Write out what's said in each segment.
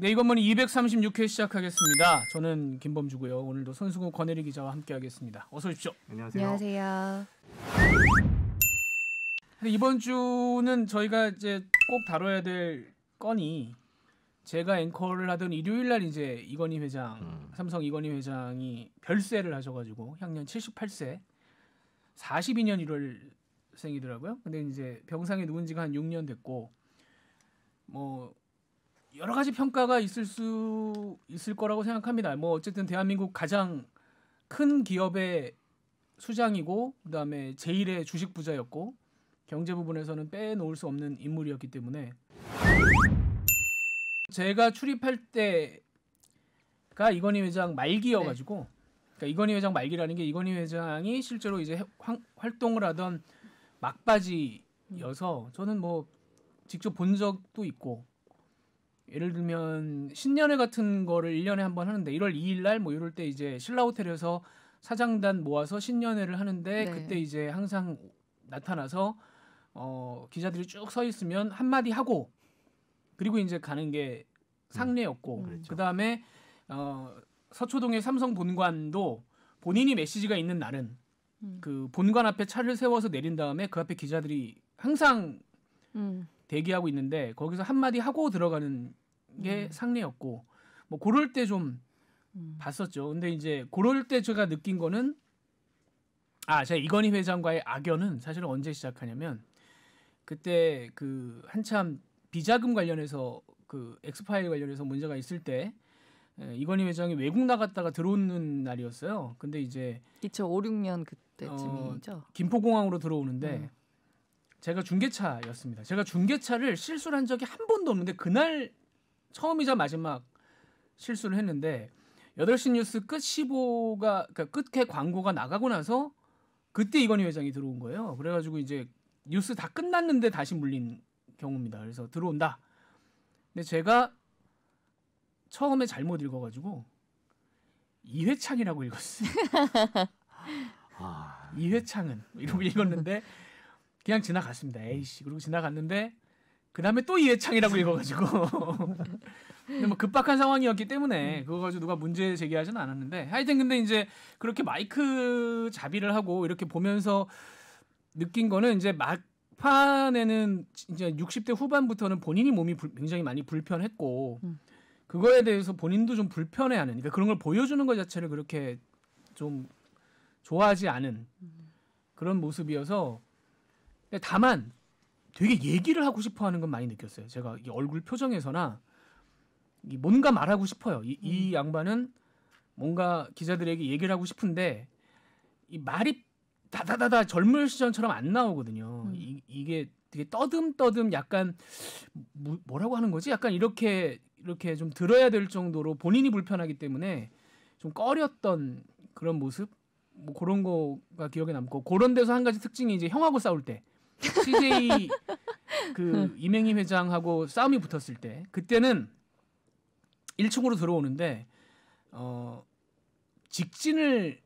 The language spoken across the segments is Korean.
네, 이건문 236회 시작하겠습니다. 저는 김범주고요. 오늘도 손수고 권혜리 기자와 함께하겠습니다. 어서 오십시오. 안녕하세요. 안녕하세요. 이번 주는 저희가 이제 꼭 다뤄야 될 건이 제가 앵커를 하던 일요일 날 이제 이건희 회장, 음. 삼성 이건희 회장이 별세를 하셔가지고 향년 78세, 42년 1월생이더라고요. 근데 이제 병상에 누운 지가 한 6년 됐고 뭐 여러 가지 평가가 있을 수 있을 거라고 생각합니다. 뭐 어쨌든 대한민국 가장 큰 기업의 수장이고 그다음에 제일의 주식 부자였고 경제 부분에서는 빼놓을 수 없는 인물이었기 때문에 제가 출입할 때가 이건희 회장 말기여가지고 네. 그러니까 이건희 회장 말기라는 게 이건희 회장이 실제로 이제 활동을 하던 막바지여서 저는 뭐 직접 본 적도 있고 예를 들면 신년회 같은 거를 1년에 한 번 하는데 1월 2일 날뭐 이럴 때 이제 신라 호텔에서 사장단 모아서 신년회를 하는데 네. 그때 이제 항상 나타나서 어 기자들이 쭉 서 있으면 한마디 하고 그리고 이제 가는 게 상례였고 음, 그렇죠. 그다음에 어 서초동의 삼성 본관도 본인이 메시지가 있는 날은 음. 그 본관 앞에 차를 세워서 내린 다음에 그 앞에 기자들이 항상 음. 대기하고 있는데 거기서 한마디 하고 들어가는 게 음. 상례였고 뭐 그럴 때좀 음. 봤었죠. 근데 이제 그럴 때 제가 느낀 거는 아 제가 이건희 회장과의 악연은 사실 언제 시작하냐면 그때 그 한참 비자금 관련해서 그 엑스파일 관련해서 문제가 있을 때 이건희 회장이 외국 나갔다가 들어오는 날이었어요. 근데 이제 2005, 6년 그때쯤이죠. 어, 김포공항으로 들어오는데 음. 제가 중계차였습니다. 제가 중계차를 실수를 한 적이 한 번도 없는데 그날 처음이자 마지막 실수를 했는데 8시 뉴스 끝 15가 그 그러니까 끝에 광고가 나가고 나서 그때 이건희 회장이 들어온 거예요. 그래가지고 이제 뉴스 다 끝났는데 다시 물린 경우입니다. 그래서 들어온다. 근데 제가 처음에 잘못 읽어가지고 이회창이라고 읽었어요. 아... 이회창은 이러고 읽었는데 그냥 지나갔습니다. 에이씨. 그리고 지나갔는데 그 다음에 또 이해창이라고 읽어가지고 근데 뭐 급박한 상황이었기 때문에 음. 그거 가지고 누가 문제 제기하지는 않았는데 하여튼 근데 이제 그렇게 마이크 자비를 하고 이렇게 보면서 느낀 거는 이제 막판에는 이제 60대 후반부터는 본인이 몸이 불, 굉장히 많이 불편했고 음. 그거에 대해서 본인도 좀 불편해하는 그러니까 그런 걸 보여주는 것 자체를 그렇게 좀 좋아하지 않은 음. 그런 모습이어서 다만 되게 얘기를 하고 싶어 하는 건 많이 느꼈어요. 제가 이 얼굴 표정에서나 이 뭔가 말하고 싶어요. 이, 음. 양반은 뭔가 기자들에게 얘기를 하고 싶은데 이 말이 다다다다 젊은 시절처럼 안 나오거든요. 음. 이, 이게 되게 떠듬떠듬 약간 뭐, 뭐라고 하는 거지? 약간 이렇게 이렇게 좀 들어야 될 정도로 본인이 불편하기 때문에 좀 꺼렸던 그런 모습 뭐 그런 거가 기억에 남고 그런 데서 한 가지 특징이 이제 형하고 싸울 때 CJ 그 네. 이맹희 회장하고 싸움이 붙었을 때 그때는 1층으로 들어오는데 어 직진을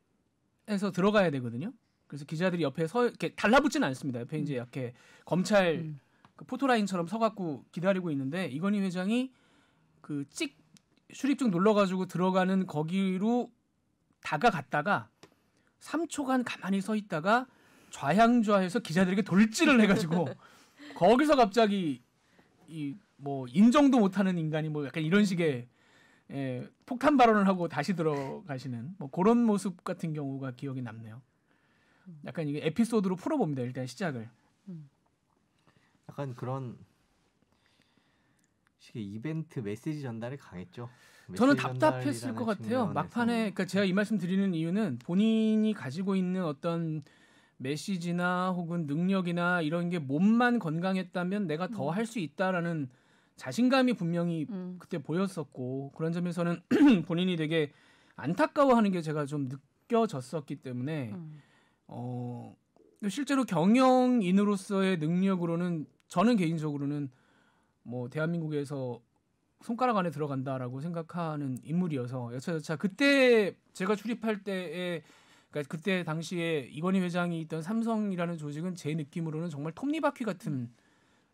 해서 들어가야 되거든요. 그래서 기자들이 옆에 서 이렇게 달라붙지는 않습니다. 옆에 음. 이제 이렇게 검찰 음. 그 포토라인처럼 서갖고 기다리고 있는데 이건희 회장이 그찍 출입증 눌러가지고 들어가는 거기로 다가갔다가 3초간 가만히 서 있다가 좌향좌에서 기자들에게 돌질을 해가지고 거기서 갑자기 이 뭐 인정도 못하는 인간이 뭐 약간 이런 식의 예, 폭탄 발언을 하고 다시 들어가시는 뭐 그런 모습 같은 경우가 기억이 남네요. 약간 이게 에피소드로 풀어봅니다. 일단 시작을. 음. 약간 그런 식의 이벤트 메시지 전달이 강했죠. 메시지 저는 답답했을 것 같아요. 막판에 그러니까 제가 이 말씀 드리는 이유는 본인이 가지고 있는 어떤 메시지나 혹은 능력이나 이런 게 몸만 건강했다면 내가 더 할수 음. 있다라는 자신감이 분명히 음. 그때 보였었고 그런 점에서는 본인이 되게 안타까워하는 게 제가 좀 느껴졌었기 때문에 음. 어 실제로 경영인으로서의 능력으로는 저는 개인적으로는 뭐 대한민국에서 손가락 안에 들어간다라고 생각하는 인물이어서 여차저차 그때 제가 출입할 때에 그러니까 그때 당시에 이건희 회장이 있던 삼성이라는 조직은 제 느낌으로는 정말 톱니바퀴 같은 음.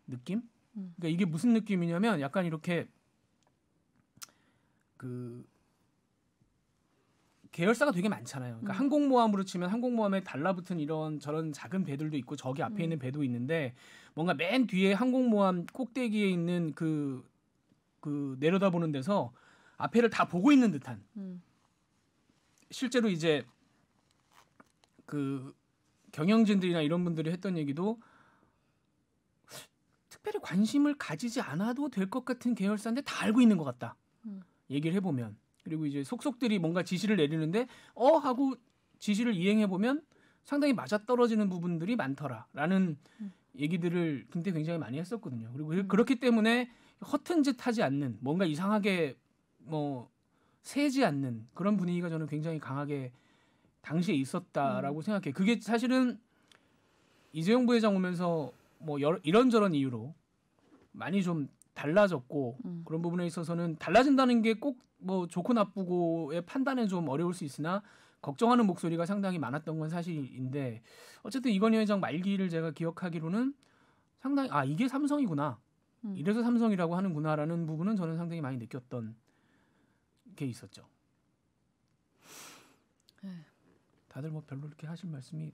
느낌? 음. 그러니까 이게 무슨 느낌이냐면 약간 이렇게 그 계열사가 되게 많잖아요. 그러니까 음. 항공모함으로 치면 항공모함에 달라붙은 이런 저런 작은 배들도 있고 저기 앞에 음. 있는 배도 있는데 뭔가 맨 뒤에 항공모함 꼭대기에 있는 그, 그 내려다보는 데서 앞에를 다 보고 있는 듯한 음. 실제로 이제 그 경영진들이나 이런 분들이 했던 얘기도 특별히 관심을 가지지 않아도 될 것 같은 계열사인데 다 알고 있는 것 같다. 음. 얘기를 해보면 그리고 이제 속속들이 뭔가 지시를 내리는데 어 하고 지시를 이행해 보면 상당히 맞아 떨어지는 부분들이 많더라라는 음. 얘기들을 근데 굉장히 많이 했었거든요. 그리고 음. 그렇기 때문에 허튼 짓 하지 않는 뭔가 이상하게 뭐 세지 않는 그런 분위기가 저는 굉장히 강하게 당시에 있었다라고 음. 생각해. 그게 사실은 이재용 부회장 오면서 뭐 여러, 이런저런 이유로 많이 좀 달라졌고 음. 그런 부분에 있어서는 달라진다는 게 꼭 뭐 좋고 나쁘고의 판단에 좀 어려울 수 있으나 걱정하는 목소리가 상당히 많았던 건 사실인데 어쨌든 이건희 회장 말기를 제가 기억하기로는 상당히 아 이게 삼성이구나 음. 이래서 삼성이라고 하는구나라는 부분은 저는 상당히 많이 느꼈던 게 있었죠. 다들 뭐 별로 이렇게 하실 말씀이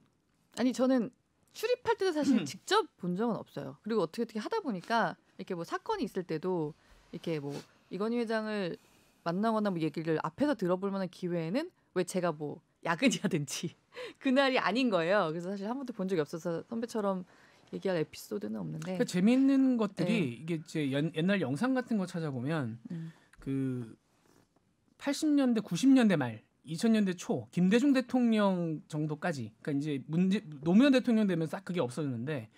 아니 저는 출입할 때도 사실 음. 직접 본 적은 없어요. 그리고 어떻게 어떻게 하다 보니까 이렇게 뭐 사건이 있을 때도 이렇게 뭐 이건희 회장을 만나거나 뭐 얘기를 앞에서 들어볼 만한 기회에는 왜 제가 뭐 야근이라든지 그날이 아닌 거예요. 그래서 사실 한 번도 본 적이 없어서 선배처럼 얘기할 에피소드는 없는데 그 그러니까 재미있는 것들이 네. 이게 이제 연, 옛날 영상 같은 거 찾아보면 음. 그 80년대 90년대 말 2000년대 초 김대중 대통령 정도까지 그러니까 이제 문제 노무현 대통령 되면 싹 그게 없어졌는데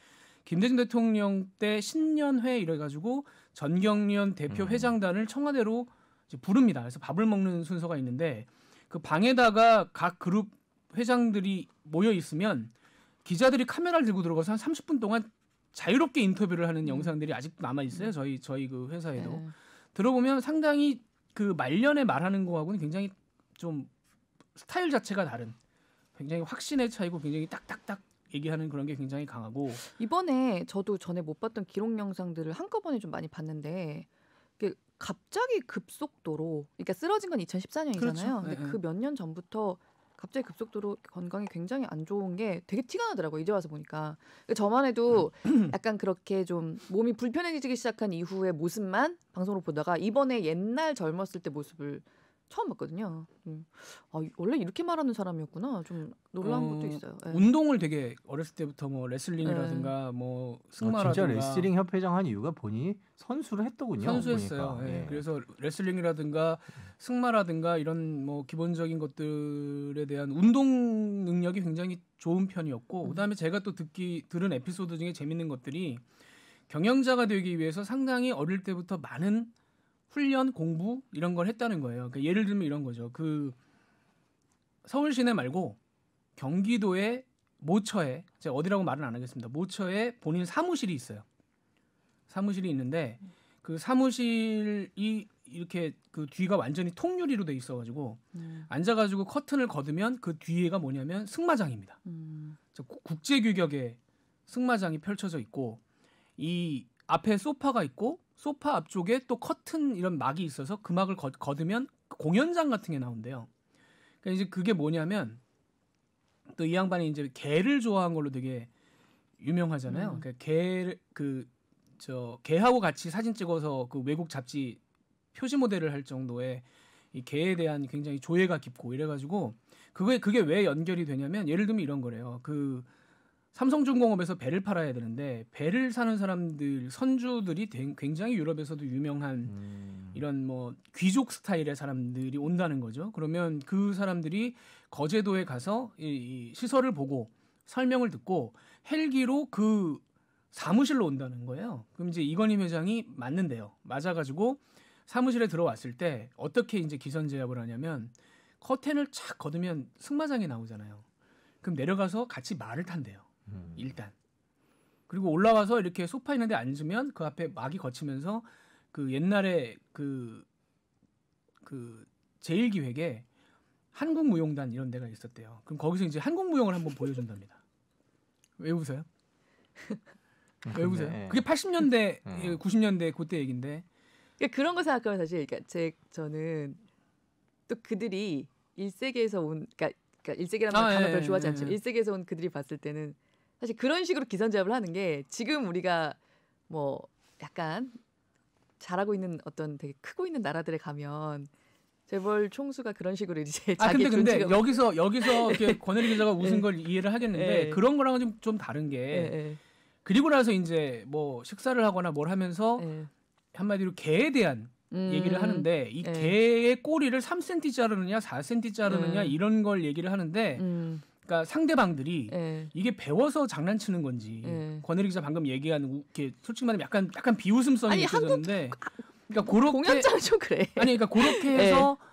김대중 대통령 때 신년회 이래 가지고 전경련 대표 음. 회장단을 청와대로 이제 부릅니다. 그래서 밥을 먹는 순서가 있는데 그 방에다가 각 그룹 회장들이 모여 있으면 기자들이 카메라를 들고 들어가서 한 30분 동안 자유롭게 인터뷰를 하는 음. 영상들이 아직도 남아 있어요. 저희 저희 그 회사에도 네. 들어보면 상당히 그 말년에 말하는 거하고는 굉장히 좀 스타일 자체가 다른 굉장히 확신의 차이고 굉장히 딱딱딱 얘기하는 그런 게 굉장히 강하고 이번에 저도 전에 못 봤던 기록 영상들을 한꺼번에 좀 많이 봤는데 그 갑자기 급속도로 그러니까 쓰러진 건 2014년이잖아요. 그렇죠. 근데 네, 네. 그몇 년 전부터 갑자기 급속도로 건강이 굉장히 안 좋은 게 되게 티가 나더라고요. 이제 와서 보니까. 그니까 저만 해도 음. 약간 그렇게 좀 몸이 불편해지기 시작한 이후의 모습만 방송으로 보다가 이번에 옛날 젊었을 때 모습을 처음 봤거든요. 음. 아, 원래 이렇게 말하는 사람이었구나. 좀 놀란 어, 것도 있어요. 네. 운동을 되게 어렸을 때부터 뭐 레슬링이라든가 네. 뭐 승마라든가 어, 진짜 레슬링 협회장 한 이유가 본인 선수를 했더군요. 선수했어요. 네. 그래서 레슬링이라든가 승마라든가 이런 뭐 기본적인 것들에 대한 운동 능력이 굉장히 좋은 편이었고 음. 그다음에 제가 또 듣기 들은 에피소드 중에 재밌는 것들이 경영자가 되기 위해서 상당히 어릴 때부터 많은 훈련 공부 이런 걸 했다는 거예요. 그러니까 예를 들면 이런 거죠. 그 서울 시내 말고 경기도의 모처에 제가 어디라고 말은 안 하겠습니다. 모처에 본인 사무실이 있어요. 사무실이 있는데 그 사무실이 이렇게 그 뒤가 완전히 통유리로 돼 있어가지고 네. 앉아가지고 커튼을 걷으면 그 뒤에가 뭐냐면 승마장입니다. 음. 국제 규격의 승마장이 펼쳐져 있고 이 앞에 소파가 있고 소파 앞쪽에 또 커튼 이런 막이 있어서 그 막을 거, 걷으면 공연장 같은 게 나온대요. 그러니까 이제 그게 뭐냐면 또 이 양반이 이제 개를 좋아한 걸로 되게 유명하잖아요. 음. 그러니까 개를 그저 개하고 같이 사진 찍어서 그 외국 잡지 표지 모델을 할 정도의 이 개에 대한 굉장히 조예가 깊고 이래가지고 그게 그게 왜 연결이 되냐면 예를 들면 이런 거래요. 그 삼성중공업에서 배를 팔아야 되는데 배를 사는 사람들 선주들이 굉장히 유럽에서도 유명한 음. 이런 뭐 귀족 스타일의 사람들이 온다는 거죠. 그러면 그 사람들이 거제도에 가서 이, 이 시설을 보고 설명을 듣고 헬기로 그 사무실로 온다는 거예요. 그럼 이제 이건희 회장이 맞는데요. 맞아가지고 사무실에 들어왔을 때 어떻게 이제 기선 제압을 하냐면 커튼을 착 걷으면 승마장이 나오잖아요. 그럼 내려가서 같이 말을 탄대요. 음. 일단. 그리고 올라와서 이렇게 소파 있는데 앉으면 그 앞에 막이 거치면서 그 옛날에 그, 그 제일기획에 한국무용단 이런 데가 있었대요. 그럼 거기서 이제 한국무용을 한번 보여준답니다. 왜 웃어요? 음, 왜 웃어요? 네. 그게 80년대, 90년대 음. 예, 그때 얘긴데. 그러니까 그런 거 생각하면 사실 그러니까 제 저는 또 그들이 일세계에서 온 그러니까, 그러니까 일세계라는 아, 단어 예, 별 예, 좋아하지 않지만 예, 예. 일세계에서 온 그들이 봤을 때는 사실 그런 식으로 기선 제압을 하는 게 지금 우리가 뭐 약간 잘하고 있는 어떤 되게 크고 있는 나라들에 가면 재벌 총수가 그런 식으로 이제 아 근데 근데 여기서 여기서 네. 이렇게 권혜리 기자가 웃은 네. 걸 이해를 하겠는데 네. 그런 거랑은 좀, 좀 다른 게 네. 네. 그리고 나서 이제 뭐 식사를 하거나 뭘 하면서 네. 한마디로 개에 대한 음, 얘기를 하는데 이 개의 꼬리를 3cm 자르느냐 4cm 자르느냐 이런 걸 얘기를 하는데 음. 그러니까 상대방들이 네. 이게 배워서 장난치는 건지 네. 권혜리 기자 방금 얘기한 이렇게 솔직히 말하면 약간 약간 비웃음성이 있었는데 아, 그러니까 그렇게 공연장 좀 그래 아니 그러니까 그렇게 예. 해서 네.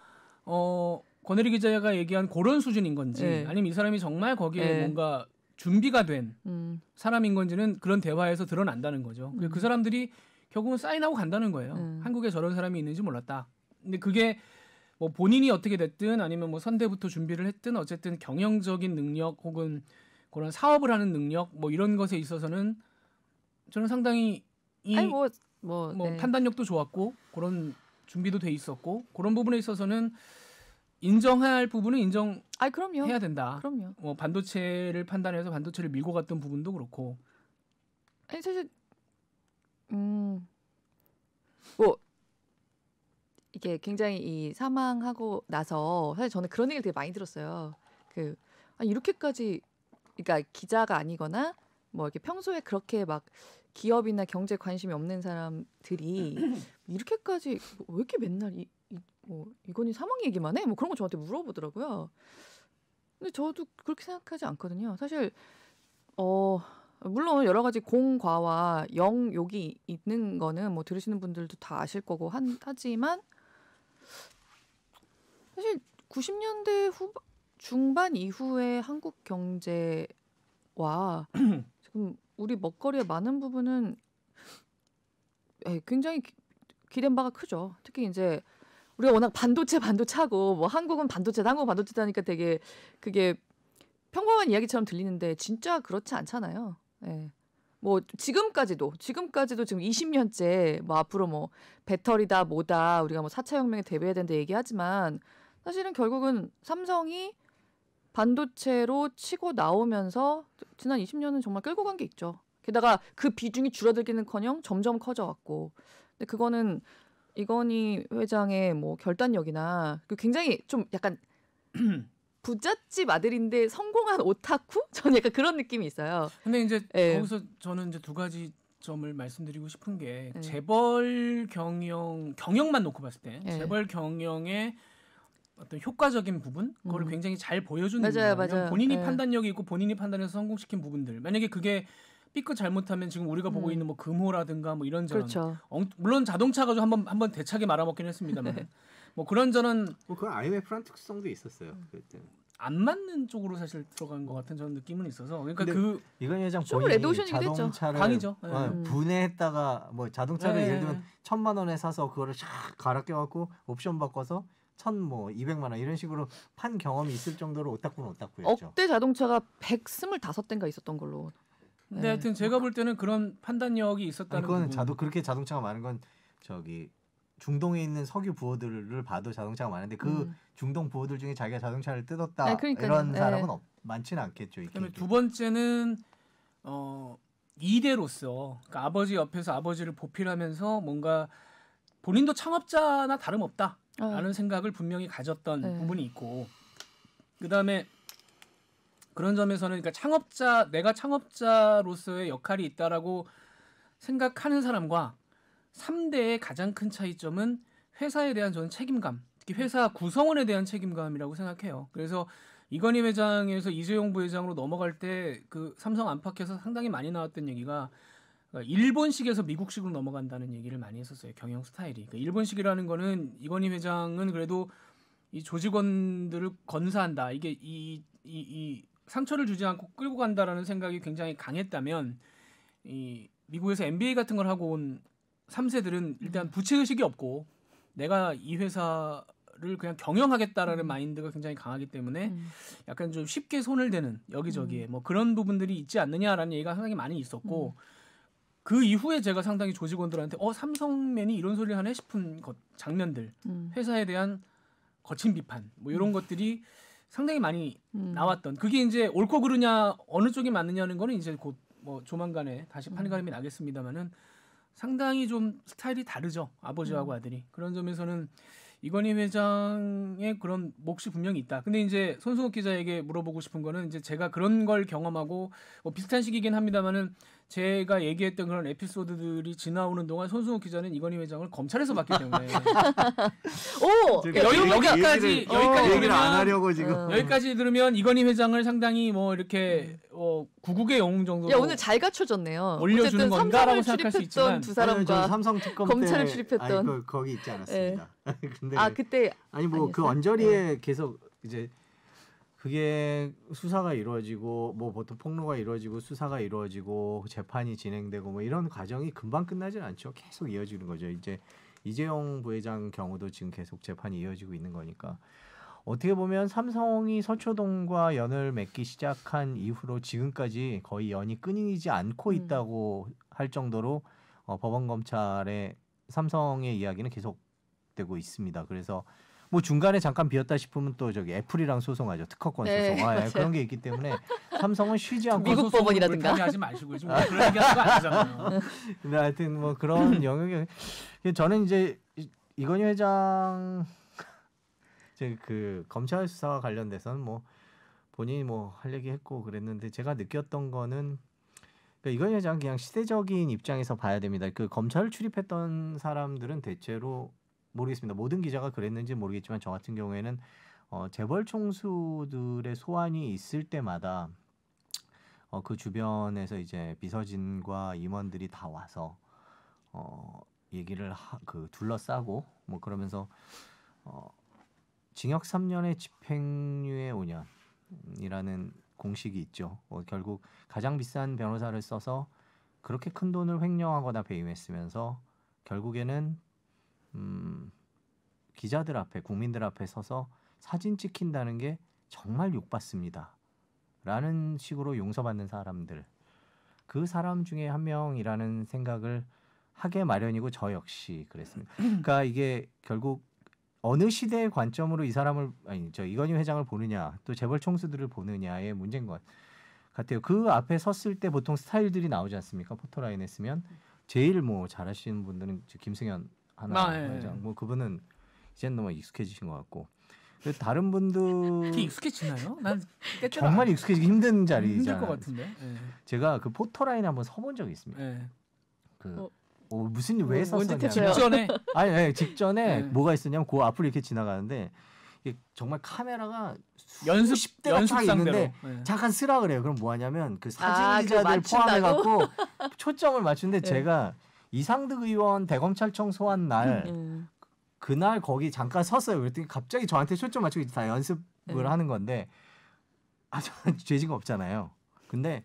어 권혜리 기자가 얘기한 그런 수준인 건지 아니면 이 사람이 정말 거기에 뭔가 준비가 된 음. 사람인 건지는 그런 대화에서 드러난다는 거죠. 음. 그 사람들이 결국은 사인하고 간다는 거예요. 음. 한국에 저런 사람이 있는지 몰랐다. 근데 그게 뭐 본인이 어떻게 됐든 아니면 뭐 선대부터 준비를 했든 어쨌든 경영적인 능력 혹은 그런 사업을 하는 능력 뭐 이런 것에 있어서는 저는 상당히 이 뭐, 뭐, 뭐 네. 판단력도 좋았고 그런 준비도 돼 있었고 그런 부분에 있어서는 인정할 부분은 인정. 아, 그럼요. 해야 된다. 그럼요. 뭐 반도체를 판단해서 반도체를 밀고 갔던 부분도 그렇고. 아니 사실 음. 뭐 이게 굉장히 이 사망하고 나서 사실 저는 그런 얘기를 되게 많이 들었어요. 그 아니 이렇게까지 그러니까 기자가 아니거나 뭐 이렇게 평소에 그렇게 막 기업이나 경제 관심이 없는 사람들이 이렇게까지 뭐, 왜 이렇게 맨날 이, 뭐 이건희 사망 얘기만 해? 뭐 그런 거 저한테 물어보더라고요. 근데 저도 그렇게 생각하지 않거든요. 사실 어 물론 여러 가지 공과와 영욕이 있는 거는 뭐 들으시는 분들도 다 아실 거고 한, 하지만 사실 90년대 후 중반 이후에 한국 경제와 지금 우리 먹거리의 많은 부분은 예, 굉장히 기댄 바가 크죠. 특히 이제 우리가 워낙 반도체 반도체하고 뭐 한국은 반도체 한국 반도체다 니까 되게 그게 평범한 이야기처럼 들리는데 진짜 그렇지 않잖아요. 예. 뭐 지금까지도 지금까지도 지금 20년째 뭐 앞으로 뭐 배터리다 뭐다 우리가 뭐 4차 혁명에 대비해야 된다 얘기하지만 사실은 결국은 삼성이 반도체로 치고 나오면서 지난 20년은 정말 끌고 간 게 있죠. 게다가 그 비중이 줄어들기는커녕 점점 커져왔고 근데 그거는 이건희 회장의 뭐 결단력이나 그 굉장히 좀 약간 부잣집 아들인데 성공한 오타쿠? 저는 약간 그런 느낌이 있어요. 근데 이제 네. 예. 거기서 저는 이제 두 가지 점을 말씀드리고 싶은 게 네. 재벌 경영 경영만 놓고 봤을 때 네. 재벌 경영의 어떤 효과적인 부분 그걸 음. 굉장히 잘 보여주는 맞아요, 맞아요. 본인이 판단력이 있고 본인이 판단해서 성공시킨 부분들 만약에 그게 삐끗 잘못하면 지금 우리가 보고 음. 있는 뭐 금호라든가 뭐 이런저런 그렇죠. 엉, 물론 자동차가 좀 한번 한번 대차게 말아먹긴 했습니다만 네. 뭐그런저는뭐 그건 IMF랑 특성도 있었어요 그때. 안 맞는 쪽으로 사실 들어간 것 같은 저런 느낌은 있어서 그러니까 그 이건 회장 본인 자동차를 강이죠. 네. 어, 예. 음. 분해했다가 뭐 자동차를 네. 예를 들면 천만 원에 사서 그거를 샥 갈아 껴갖고 옵션 바꿔서 천뭐 이백만 원 이런 식으로 판 경험이 있을 정도로 오타쿠는 오타쿠였죠. 억대 자동차가 백 스물다섯 대인가 있었던 걸로. 근 네. 예. 하여튼 제가 볼 때는 그런 판단력이 있었다는 아니, 그건 자도 그렇게 자동차가 많은 건 저기 중동에 있는 석유 부호들을 봐도 자동차가 많은데 그 음. 중동 부호들 중에 자기가 자동차를 뜯었다 네, 그 이런 네. 사람은 네. 없, 많지는 않겠죠. 그다음에 두 번째는 어 이대로서 그러니까 아버지 옆에서 아버지를 보필하면서 뭔가 본인도 창업자나 다름없다라는 어. 생각을 분명히 가졌던 네. 부분이 있고 그다음에 그런 점에서는 그러니까 창업자 내가 창업자로서의 역할이 있다라고 생각하는 사람과 삼대의 가장 큰 차이점은 회사에 대한 저는 책임감, 특히 회사 구성원에 대한 책임감이라고 생각해요. 그래서 이건희 회장에서 이재용 부회장으로 넘어갈 때 그 삼성 안팎에서 상당히 많이 나왔던 얘기가 그러니까 일본식에서 미국식으로 넘어간다는 얘기를 많이 했었어요. 경영 스타일이. 그러니까 일본식이라는 거는 이건희 회장은 그래도 이 조직원들을 건사한다. 이게 이, 이, 이 상처를 주지 않고 끌고 간다라는 생각이 굉장히 강했다면 이 미국에서 MBA 같은 걸 하고 온 삼세들은 일단 음. 부채의식이 없고 내가 이 회사를 그냥 경영하겠다라는 음. 마인드가 굉장히 강하기 때문에 음. 약간 좀 쉽게 손을 대는 여기저기에 음. 뭐 그런 부분들이 있지 않느냐라는 얘기가 상당히 많이 있었고 음. 그 이후에 제가 상당히 조직원들한테 어 삼성맨이 이런 소리를 하네 싶은 것, 장면들 회사에 대한 거친 비판 뭐 이런 것들이 상당히 많이 나왔던 그게 이제 옳고 그르냐 어느 쪽이 맞느냐는 거는 이제 곧 뭐 조만간에 다시 판가름이 나겠습니다마는 상당히 좀 스타일이 다르죠. 아버지하고 음. 아들이. 그런 점에서는 이건희 회장의 그런 몫이 분명히 있다. 근데 이제 손승욱 기자에게 물어보고 싶은 거는 이제 제가 그런 걸 경험하고 뭐 비슷한 시기긴 합니다만은 제가 얘기했던 그런 에피소드들이 지나오는 동안 손승욱 기자는 이건희 회장을 검찰에서 봤기 때문에 오 여기, 여기까지 어, 여기까지 얘기를 안 하려고 지금 어. 여기까지 들으면 이건희 회장을 상당히 뭐 이렇게 어, 구국의 영웅 정도야 오늘 잘 갖춰졌네요 올려주는 건가라고 생각할 수 있지만 두 사람과 삼성 특검 검찰을 출입했던 아니, 그, 거기 있지 않았습니다. 예. 근데 아 그때 아니 뭐 그 언저리에 네. 계속 이제 그게 수사가 이루어지고 뭐 보통 폭로가 이루어지고 수사가 이루어지고 재판이 진행되고 뭐 이런 과정이 금방 끝나진 않죠. 계속 이어지는 거죠. 이제 이재용 부회장 경우도 지금 계속 재판이 이어지고 있는 거니까 어떻게 보면 삼성이 서초동과 연을 맺기 시작한 이후로 지금까지 거의 연이 끊이지 않고 음. 있다고 음. 할 정도로 어, 법원 검찰의 삼성의 이야기는 계속되고 있습니다. 그래서 뭐 중간에 잠깐 비었다 싶으면 또 저기 애플이랑 소송하죠. 특허권 네, 소송. 아, 예, 그런 게 있기 때문에 삼성은 쉬지 않고 미국 법원이라든가 하지 마시고 지금 뭐 그런 얘기하는 거 아니잖아요. 근데 하여튼 뭐 그런 음. 영역에 저는 이제 이건희 회장 제그 검찰 수사와 관련돼서는 뭐 본인이 뭐 할 얘기 했고 그랬는데 제가 느꼈던 거는 그러니까 이건 희 회장 그냥 시대적인 입장에서 봐야 됩니다. 그 검찰을 출입했던 사람들은 대체로 모르겠습니다. 모든 기자가 그랬는지 모르겠지만 저 같은 경우에는 어, 재벌 총수들의 소환이 있을 때마다 어, 그 주변에서 이제 비서진과 임원들이 다 와서 어, 얘기를 하, 그 둘러싸고 뭐 그러면서 어, 징역 3년에 집행유예 5년이라는 공식이 있죠. 어, 결국 가장 비싼 변호사를 써서 그렇게 큰 돈을 횡령하거나 배임했으면서 결국에는 음, 기자들 앞에 국민들 앞에 서서 사진 찍힌다는 게 정말 욕받습니다. 라는 식으로 용서받는 사람들 그 사람 중에 한 명이라는 생각을 하게 마련이고 저 역시 그랬습니다. 그러니까 이게 결국 어느 시대의 관점으로 이 사람을 아니 저 이건희 회장을 보느냐 또 재벌 총수들을 보느냐의 문제인 것 같아요. 그 앞에 섰을 때 보통 스타일들이 나오지 않습니까? 포토라인했으면 제일 뭐 잘하시는 분들은 김승현 하나 아, 뭐 예. 회장 예. 뭐 그분은 이제 너무 뭐 익숙해지신 것 같고 다른 분들 익숙해지나요? 난 정말 익숙해지기 힘든 자리잖아 힘들 것 같은데. 예. 제가 그 포토라인 한번 서본 적이 있습니다. 예. 그 어. 오, 어, 무슨 왜 어, 썼었냐? 직전에 아니, 아니 직전에 예. 뭐가 있었냐면 그앞으로 이렇게 지나가는데 이게 정말 카메라가 연습 10대가 딱 있는데 네. 잠깐 쓰라 그래요. 그럼 뭐 하냐면 그 아, 사진 기자들 포함해 갖고 초점을 맞추는데 네. 제가 이상득 의원 대검찰청 소환 날 음. 네. 그날 거기 잠깐 섰어요. 그랬더니 갑자기 저한테 초점 맞추고 다 연습을 네. 하는 건데 아 저는 죄진 거 없잖아요. 근데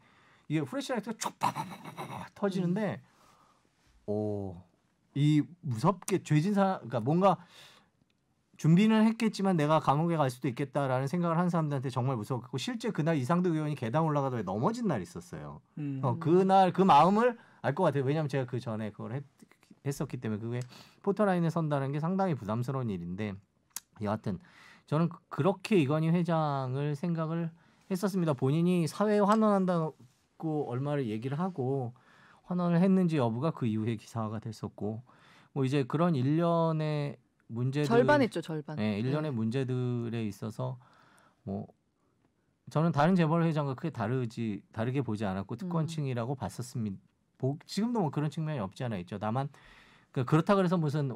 이게 프레시라이트가 쭉 터지는데 음. 오이 무섭게 죄진사 그러니까 뭔가 준비는 했겠지만 내가 감옥에 갈 수도 있겠다라는 생각을 한 사람들한테 정말 무서웠고 실제 그날 이상득 의원이 계단 올라가다 넘어진 날 있었어요. 음. 어, 그날 그 마음을 알것 같아요. 왜냐하면 제가 그 전에 그걸 했, 했었기 때문에 그게 포토라인에 선다는 게 상당히 부담스러운 일인데 여하튼 저는 그, 그렇게 이건희 회장을 생각을 했었습니다. 본인이 사회에 환원한다고 얼마를 얘기를 하고 환원을 했는지 여부가 그 이후에 기사화가 됐었고 뭐 이제 그런 일련의 문제들 절반했죠 절반. 네, 일련의 네. 문제들에 있어서 뭐 저는 다른 재벌 회장과 크게 다르지 다르게 보지 않았고 특권층이라고 음. 봤었습니다. 뭐 지금도 뭐 그런 측면이 없지 않아 있죠. 다만 그 그렇다 그래서 무슨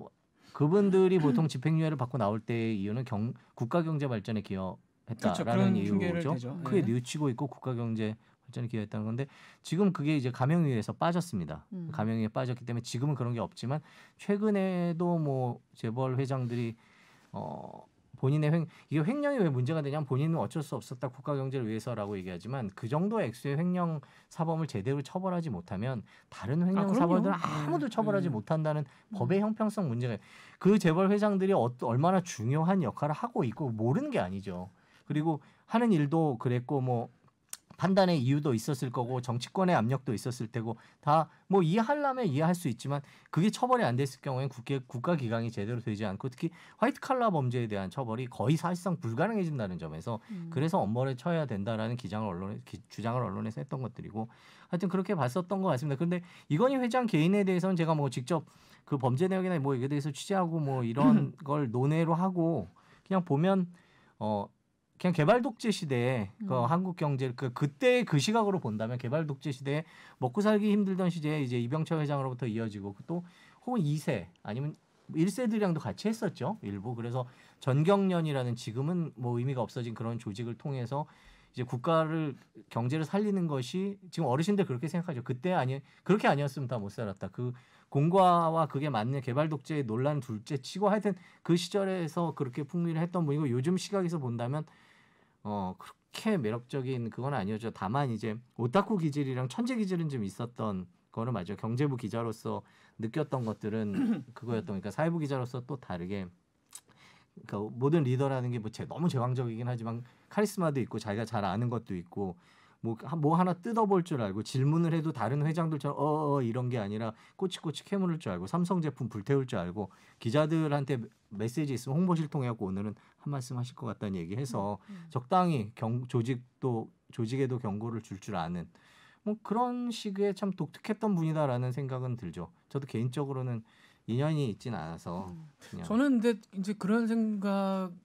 그분들이 음. 보통 집행유예를 받고 나올 때의 이유는 경, 국가 경제 발전에 기여했다라는 그렇죠. 이유죠. 크게 네. 뉘우치고 있고 국가 경제 발전에 기여했다는 건데 지금 그게 이제 감형유예에서 빠졌습니다. 음. 감형유예에 빠졌기 때문에 지금은 그런 게 없지만 최근에도 뭐 재벌 회장들이 어 본인의 횡 이게 횡령이 왜 문제가 되냐면 본인은 어쩔 수 없었다 국가 경제를 위해서라고 얘기하지만 그 정도 액수의 횡령 사범을 제대로 처벌하지 못하면 다른 아, 횡령 아, 사범들은 아무도 음, 처벌하지 음. 못한다는 법의 음. 형평성 문제가 그 재벌 회장들이 어, 얼마나 중요한 역할을 하고 있고 모르는 게 아니죠. 그리고 하는 일도 그랬고 뭐 판단의 이유도 있었을 거고 정치권의 압력도 있었을 테고 다 뭐 이해하려면 이해할 수 있지만 그게 처벌이 안 됐을 경우에는 국회 국가 기강이 제대로 되지 않고 특히 화이트 칼라 범죄에 대한 처벌이 거의 사실상 불가능해진다는 점에서 음. 그래서 엄벌에 처해야 된다라는 기장을 언론에 기, 주장을 언론에서 했던 것들이고 하여튼 그렇게 봤었던 것 같습니다. 그런데 이건희 회장 개인에 대해서는 제가 뭐 직접 그 범죄 내역이나 뭐 이게 대해서 취재하고 뭐 이런 걸 논외로 하고 그냥 보면 어 그냥 개발 독재 시대에 그 음. 그 한국 경제를 그 그때 그 시각으로 본다면 개발 독재 시대에 먹고 살기 힘들던 시대에 이제 이병철 회장으로부터 이어지고 그 또 혹은 2세 아니면 1세들이랑도 같이 했었죠. 일부. 그래서 전경련이라는 지금은 뭐 의미가 없어진 그런 조직을 통해서 이제 국가를 경제를 살리는 것이 지금 어르신들 그렇게 생각하죠. 그때 아니 그렇게 아니었으면 다 못 살았다. 그 공과와 그게 맞는 개발 독재의 논란 둘째 치고 하여튼 그 시절에서 그렇게 풍미를 했던 분이고 요즘 시각에서 본다면 어 그렇게 매력적인 그건 아니었죠. 다만 이제 오타쿠 기질이랑 천재 기질은 좀 있었던 거는 맞아요 경제부 기자로서 느꼈던 것들은 그거였던 그니까 사회부 기자로서 또 다르게 그러니까 모든 리더라는 게 뭐 제, 너무 제왕적이긴 하지만 카리스마도 있고 자기가 잘 아는 것도 있고 뭐, 뭐 하나 뜯어볼 줄 알고 질문을 해도 다른 회장들처럼 어어 어, 어, 이런 게 아니라 꼬치꼬치 캐물을 줄 알고 삼성 제품 불태울 줄 알고 기자들한테 메시지 있으면 홍보실 통해갖고 오늘은 한 말씀 하실 것 같다는 얘기해서 음, 음. 적당히 경, 조직도 조직에도 경고를 줄줄 줄 아는 뭐 그런 식의 참 독특했던 분이다라는 생각은 들죠. 저도 개인적으로는 인연이 있진 않아서 음. 저는 근데 이제 그런 생각이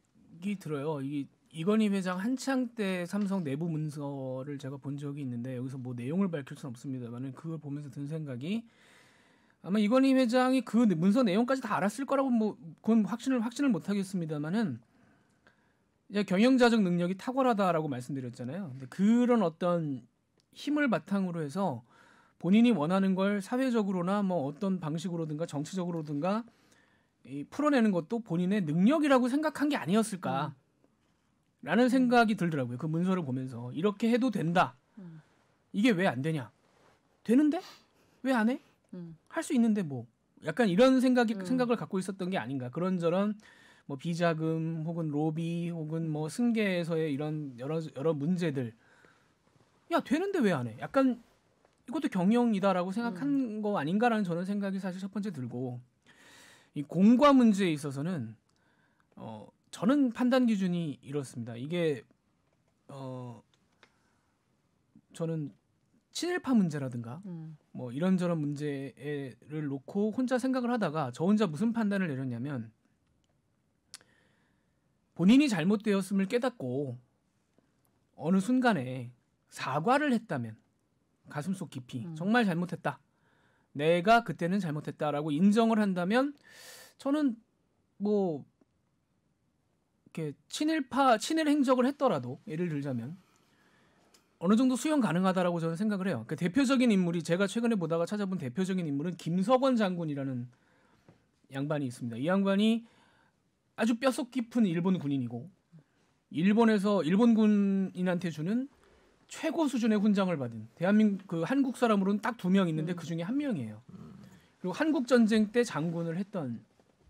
들어요. 이게 이건희 회장 한창 때 삼성 내부 문서를 제가 본 적이 있는데 여기서 뭐 내용을 밝힐 수는 없습니다만은 그걸 보면서 든 생각이 아마 이건희 회장이 그 문서 내용까지 다 알았을 거라고 뭐 그건 확신을 확신을 못 하겠습니다만은 이제 경영자적 능력이 탁월하다라고 말씀드렸잖아요. 근데 그런 어떤 힘을 바탕으로 해서 본인이 원하는 걸 사회적으로나 뭐 어떤 방식으로든가 정치적으로든가 이 풀어내는 것도 본인의 능력이라고 생각한 게 아니었을까. 라는 음. 생각이 들더라고요. 그 문서를 보면서 이렇게 해도 된다. 음. 이게 왜 안 되냐? 되는데 왜 안 해? 음. 할수 있는데 뭐 약간 이런 생각이 음. 생각을 갖고 있었던 게 아닌가 그런저런 뭐 비자금 혹은 로비 혹은 뭐 승계에서의 이런 여러 여러 문제들 야 되는데 왜 안 해? 약간 이것도 경영이다라고 생각한 거 아닌가라는 저는 생각이 사실 첫 번째 들고 이 공과 문제에 있어서는 어 저는 판단 기준이 이렇습니다. 이게 어 저는 친일파 문제라든가 음. 뭐 이런저런 문제를 놓고 혼자 생각을 하다가 저 혼자 무슨 판단을 내렸냐면 본인이 잘못되었음을 깨닫고 어느 순간에 사과를 했다면 가슴속 깊이 음. 정말 잘못했다. 내가 그때는 잘못했다라고 인정을 한다면 저는 뭐 이렇게 친일파 친일 행적을 했더라도 예를 들자면 어느 정도 수용 가능하다라고 저는 생각을 해요. 그 대표적인 인물이 제가 최근에 보다가 찾아본 대표적인 인물은 김석원 장군이라는 양반이 있습니다. 이 양반이 아주 뼛속 깊은 일본 군인이고 일본에서 일본군인한테 주는 최고 수준의 훈장을 받은 대한민국 그 한국 사람으로는 딱 두 명 있는데 음. 그 중에 한 명이에요. 음. 그리고 한국 전쟁 때 장군을 했던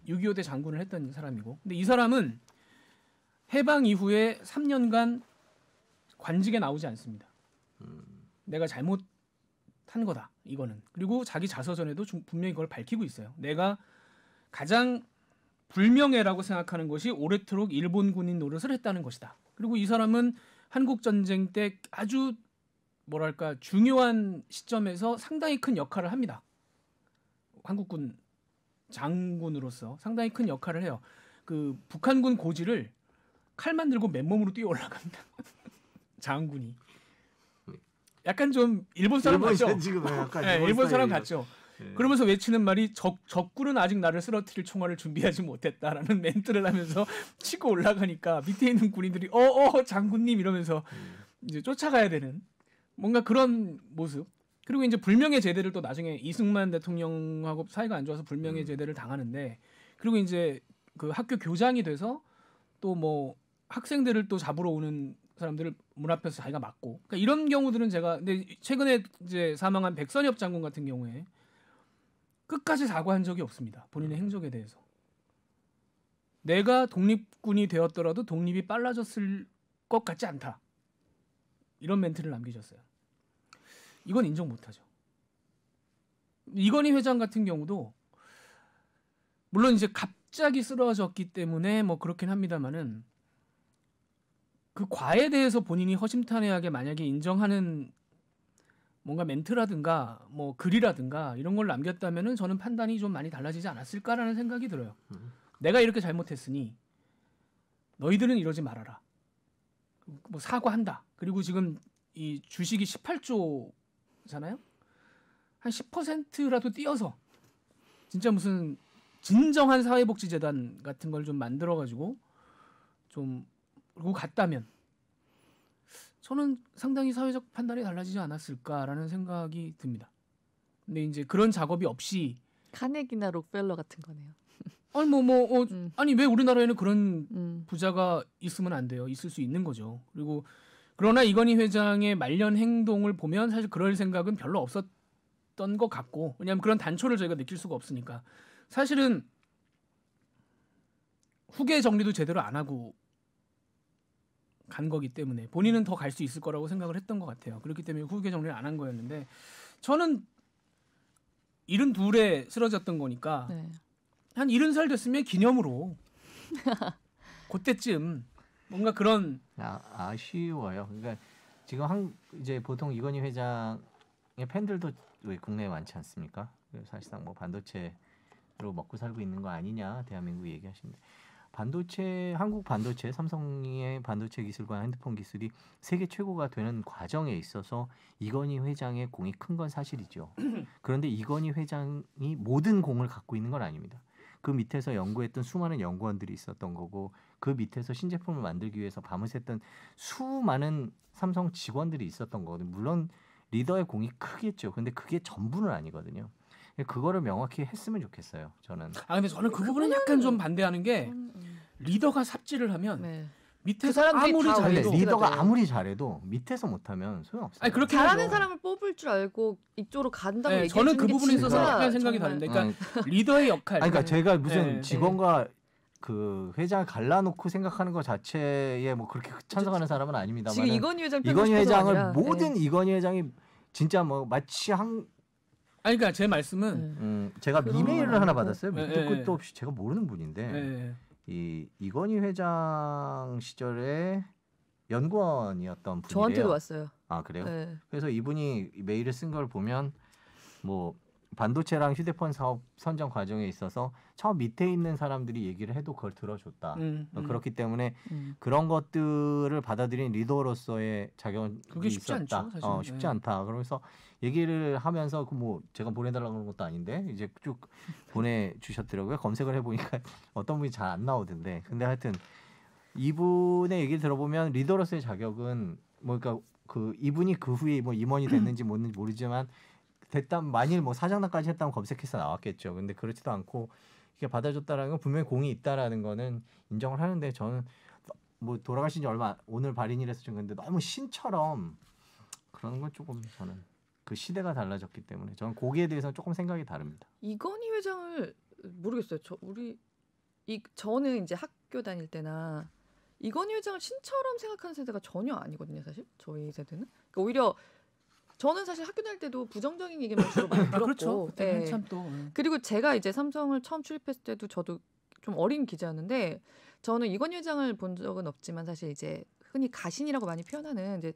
6.25때 장군을 했던 사람이고 근데 이 사람은 해방 이후에 3년간 관직에 나오지 않습니다. 음. 내가 잘못한 거다 이거는. 그리고 자기 자서전에도 분명히 그걸 밝히고 있어요. 내가 가장 불명예라고 생각하는 것이 오래도록 일본 군인 노릇을 했다는 것이다. 그리고 이 사람은 한국 전쟁 때 아주 뭐랄까 중요한 시점에서 상당히 큰 역할을 합니다. 한국군 장군으로서 상당히 큰 역할을 해요. 그 북한군 고지를 칼만 들고 맨몸으로 뛰어 올라갑니다. 장군이 네. 약간 좀 일본 사람 일본 같죠? 지금 약간 네, 일본, 사람 같죠. 네. 그러면서 외치는 말이 적, 적군은 아직 나를 쓰러뜨릴 총알을 준비하지 못했다라는 멘트를 하면서 치고 올라가니까 밑에 있는 군인들이 어어 어, 장군님 이러면서 음. 이제 쫓아가야 되는 뭔가 그런 모습. 그리고 이제 불명예 제대를 또 나중에 이승만 대통령하고 사이가 안 좋아서 불명예 음. 제대를 당하는데 그리고 이제 그 학교 교장이 돼서 또뭐 학생들을 또 잡으러 오는 사람들을 문 앞에서 자기가 맞고 그러니까 이런 경우들은 제가 근데 최근에 이제 사망한 백선엽 장군 같은 경우에 끝까지 사과한 적이 없습니다 본인의 음. 행적에 대해서 내가 독립군이 되었더라도 독립이 빨라졌을 것 같지 않다 이런 멘트를 남기셨어요 이건 인정 못하죠 이건희 회장 같은 경우도 물론 이제 갑자기 쓰러졌기 때문에 뭐 그렇긴 합니다만은 그 과에 대해서 본인이 허심탄회하게 만약에 인정하는 뭔가 멘트라든가 뭐 글이라든가 이런 걸 남겼다면은 저는 판단이 좀 많이 달라지지 않았을까라는 생각이 들어요. 음. 내가 이렇게 잘못했으니 너희들은 이러지 말아라. 뭐 사과한다. 그리고 지금 이 주식이 18조잖아요. 한 10%라도 뛰어서 진짜 무슨 진정한 사회복지재단 같은 걸 좀 만들어 가지고 좀 그리고 갔다면 저는 상당히 사회적 판단이 달라지지 않았을까라는 생각이 듭니다. 근데 이제 그런 작업이 없이 카네기나 록펠러 같은 거네요. 아니 뭐뭐 뭐, 어, 음. 아니 왜 우리나라에는 그런 음. 부자가 있으면 안 돼요? 있을 수 있는 거죠. 그리고 그러나 이건희 회장의 말년 행동을 보면 사실 그럴 생각은 별로 없었던 것 같고 왜냐하면 그런 단초를 저희가 느낄 수가 없으니까 사실은 후계 정리도 제대로 안 하고 간 거기 때문에 본인은 더 갈 수 있을 거라고 생각을 했던 것 같아요. 그렇기 때문에 후계 정리를 안 한 거였는데 저는 일흔 둘에 쓰러졌던 거니까 네. 한 일흔 살 됐으면 기념으로 그때쯤 뭔가 그런 아, 아쉬워요. 그러니까 지금 한 이제 보통 이건희 회장의 팬들도 왜 국내에 많지 않습니까? 사실상 뭐 반도체로 먹고 살고 있는 거 아니냐 대한민국 얘기하시는데 반도체 한국 반도체 삼성의 반도체 기술과 핸드폰 기술이 세계 최고가 되는 과정에 있어서 이건희 회장의 공이 큰 건 사실이죠. 그런데 이건희 회장이 모든 공을 갖고 있는 건 아닙니다. 그 밑에서 연구했던 수많은 연구원들이 있었던 거고 그 밑에서 신제품을 만들기 위해서 밤을샜던 수많은 삼성 직원들이 있었던 거거든요. 물론 리더의 공이 크겠죠. 근데 그게 전부는 아니거든요. 그거를 명확히 했으면 좋겠어요. 저는. 아 근데 저는 그 부분은 약간 좀 반대하는 게 음, 음. 리더가 삽질을 하면 네. 밑에 그 아무리 잘해도 리더가 돼요. 아무리 잘해도 밑에서 못하면 소용없어요. 아니 그렇게 잘하는 하죠. 사람을 뽑을 줄 알고 이쪽으로 간다고 네, 저는 그 부분에 있어서 약간 생각이 정말... 다른데, 음. 그러니까 음. 리더의 역할. 아니, 그러니까 제가 무슨 네, 네. 직원과 그 회장을 갈라놓고 생각하는 것 자체에 뭐 그렇게 찬성하는 그렇죠. 사람은 아닙니다만 지금 이건희 회장 이건희 회장을 아니라, 모든 네. 이건희 회장이 진짜 뭐 마치 한 아니 그러니까 제 말씀은 음, 제가 이메일을 하나 받았어요 밑도 네, 네, 끝도 없이 제가 모르는 분인데 이 이건희 회장 시절에 연구원이었던 분이래요. 저한테도 왔어요. 아 그래요? 네. 그래서 이분이 메일을 쓴 걸 보면 뭐 반도체랑 휴대폰 사업 선정 과정에 있어서 처음 밑에 있는 사람들이 얘기를 해도 그걸 들어줬다. 음, 어, 음. 그렇기 때문에 음. 그런 것들을 받아들인 리더로서의 작용이 그게 쉽지 있었다. 않죠, 어, 쉽지 네. 않다. 그러면서 얘기를 하면서 그 뭐 제가 보내달라고 그런 것도 아닌데 이제 쭉 보내주셨더라고요. 검색을 해보니까 어떤 분이 잘 안 나오던데. 근데 하여튼 이분의 얘기를 들어보면 리더로서의 자격은 뭐 그러니까 그 이분이 그 후에 뭐 임원이 됐는지 뭔지 모르지만 됐다 만일 뭐 사장단까지 했다면 검색해서 나왔겠죠. 근데 그렇지도 않고 이게 받아줬다라는 건 분명히 공이 있다라는 거는 인정을 하는데 저는 뭐 돌아가신 지 얼마 오늘 발인이라서 좀 근데 너무 신처럼 그런 건 조금 저는 그 시대가 달라졌기 때문에 저는 거기에 대해서 조금 생각이 다릅니다. 이건희 회장을 모르겠어요. 저 우리 이 저는 이제 학교 다닐 때나 이건희 회장을 신처럼 생각하는 세대가 전혀 아니거든요, 사실 저희 세대는. 그러니까 오히려 저는 사실 학교 다닐 때도 부정적인 얘기만 주로 많이 그렇죠. 들었고. 그렇죠. 네. 예. 참또 예. 그리고 제가 이제 삼성을 처음 출입했을 때도 저도 좀 어린 기자였는데 저는 이건 회장을 본 적은 없지만 사실 이제 흔히 가신이라고 많이 표현하는 이제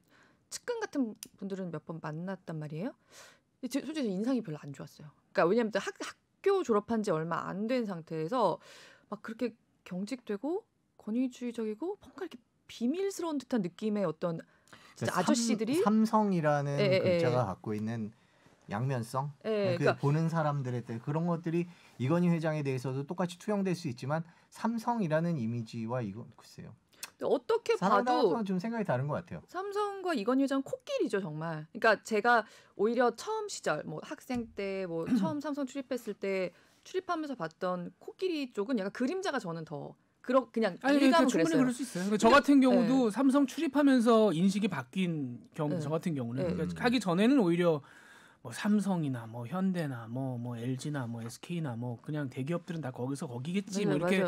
측근 같은 분들은 몇 번 만났단 말이에요. 솔직히 인상이 별로 안 좋았어요. 그러니까 왜냐하면 학, 학교 졸업한 지 얼마 안 된 상태에서 막 그렇게 경직되고 권위주의적이고 뭔가 이렇게 비밀스러운 듯한 느낌의 어떤 진짜 아저씨들이 삼, 성이라는 예, 예, 글자가 예. 갖고 있는 양면성 예, 그 그러니까 보는 사람들에 대해 그런 것들이 이건희 회장에 대해서도 똑같이 투영될 수 있지만 삼성이라는 이미지와 이거 글쎄요. 어떻게 봐도 좀 생각이 다른 것 같아요. 삼성과 이건희 회장 코끼리죠 정말. 그러니까 제가 오히려 처음 시절 뭐 학생 때 뭐 처음 삼성 출입했을 때 출입하면서 봤던 코끼리 쪽은 약간 그림자가 저는 더 그렇 그냥 아니, 일감 그 충분히 그럴 수 있어요. 저 같은 그- 경우도 네. 삼성 출입하면서 인식이 바뀐 경우 네. 예. 저 같은 경우는 네. 그러니까 음. 하기 전에는 오히려 뭐 삼성이나 뭐 현대나 뭐뭐 뭐 LG나 뭐 SK나 뭐, 뭐 그냥 대기업들은 다 거기서 거기겠지 네, 뭐 이렇게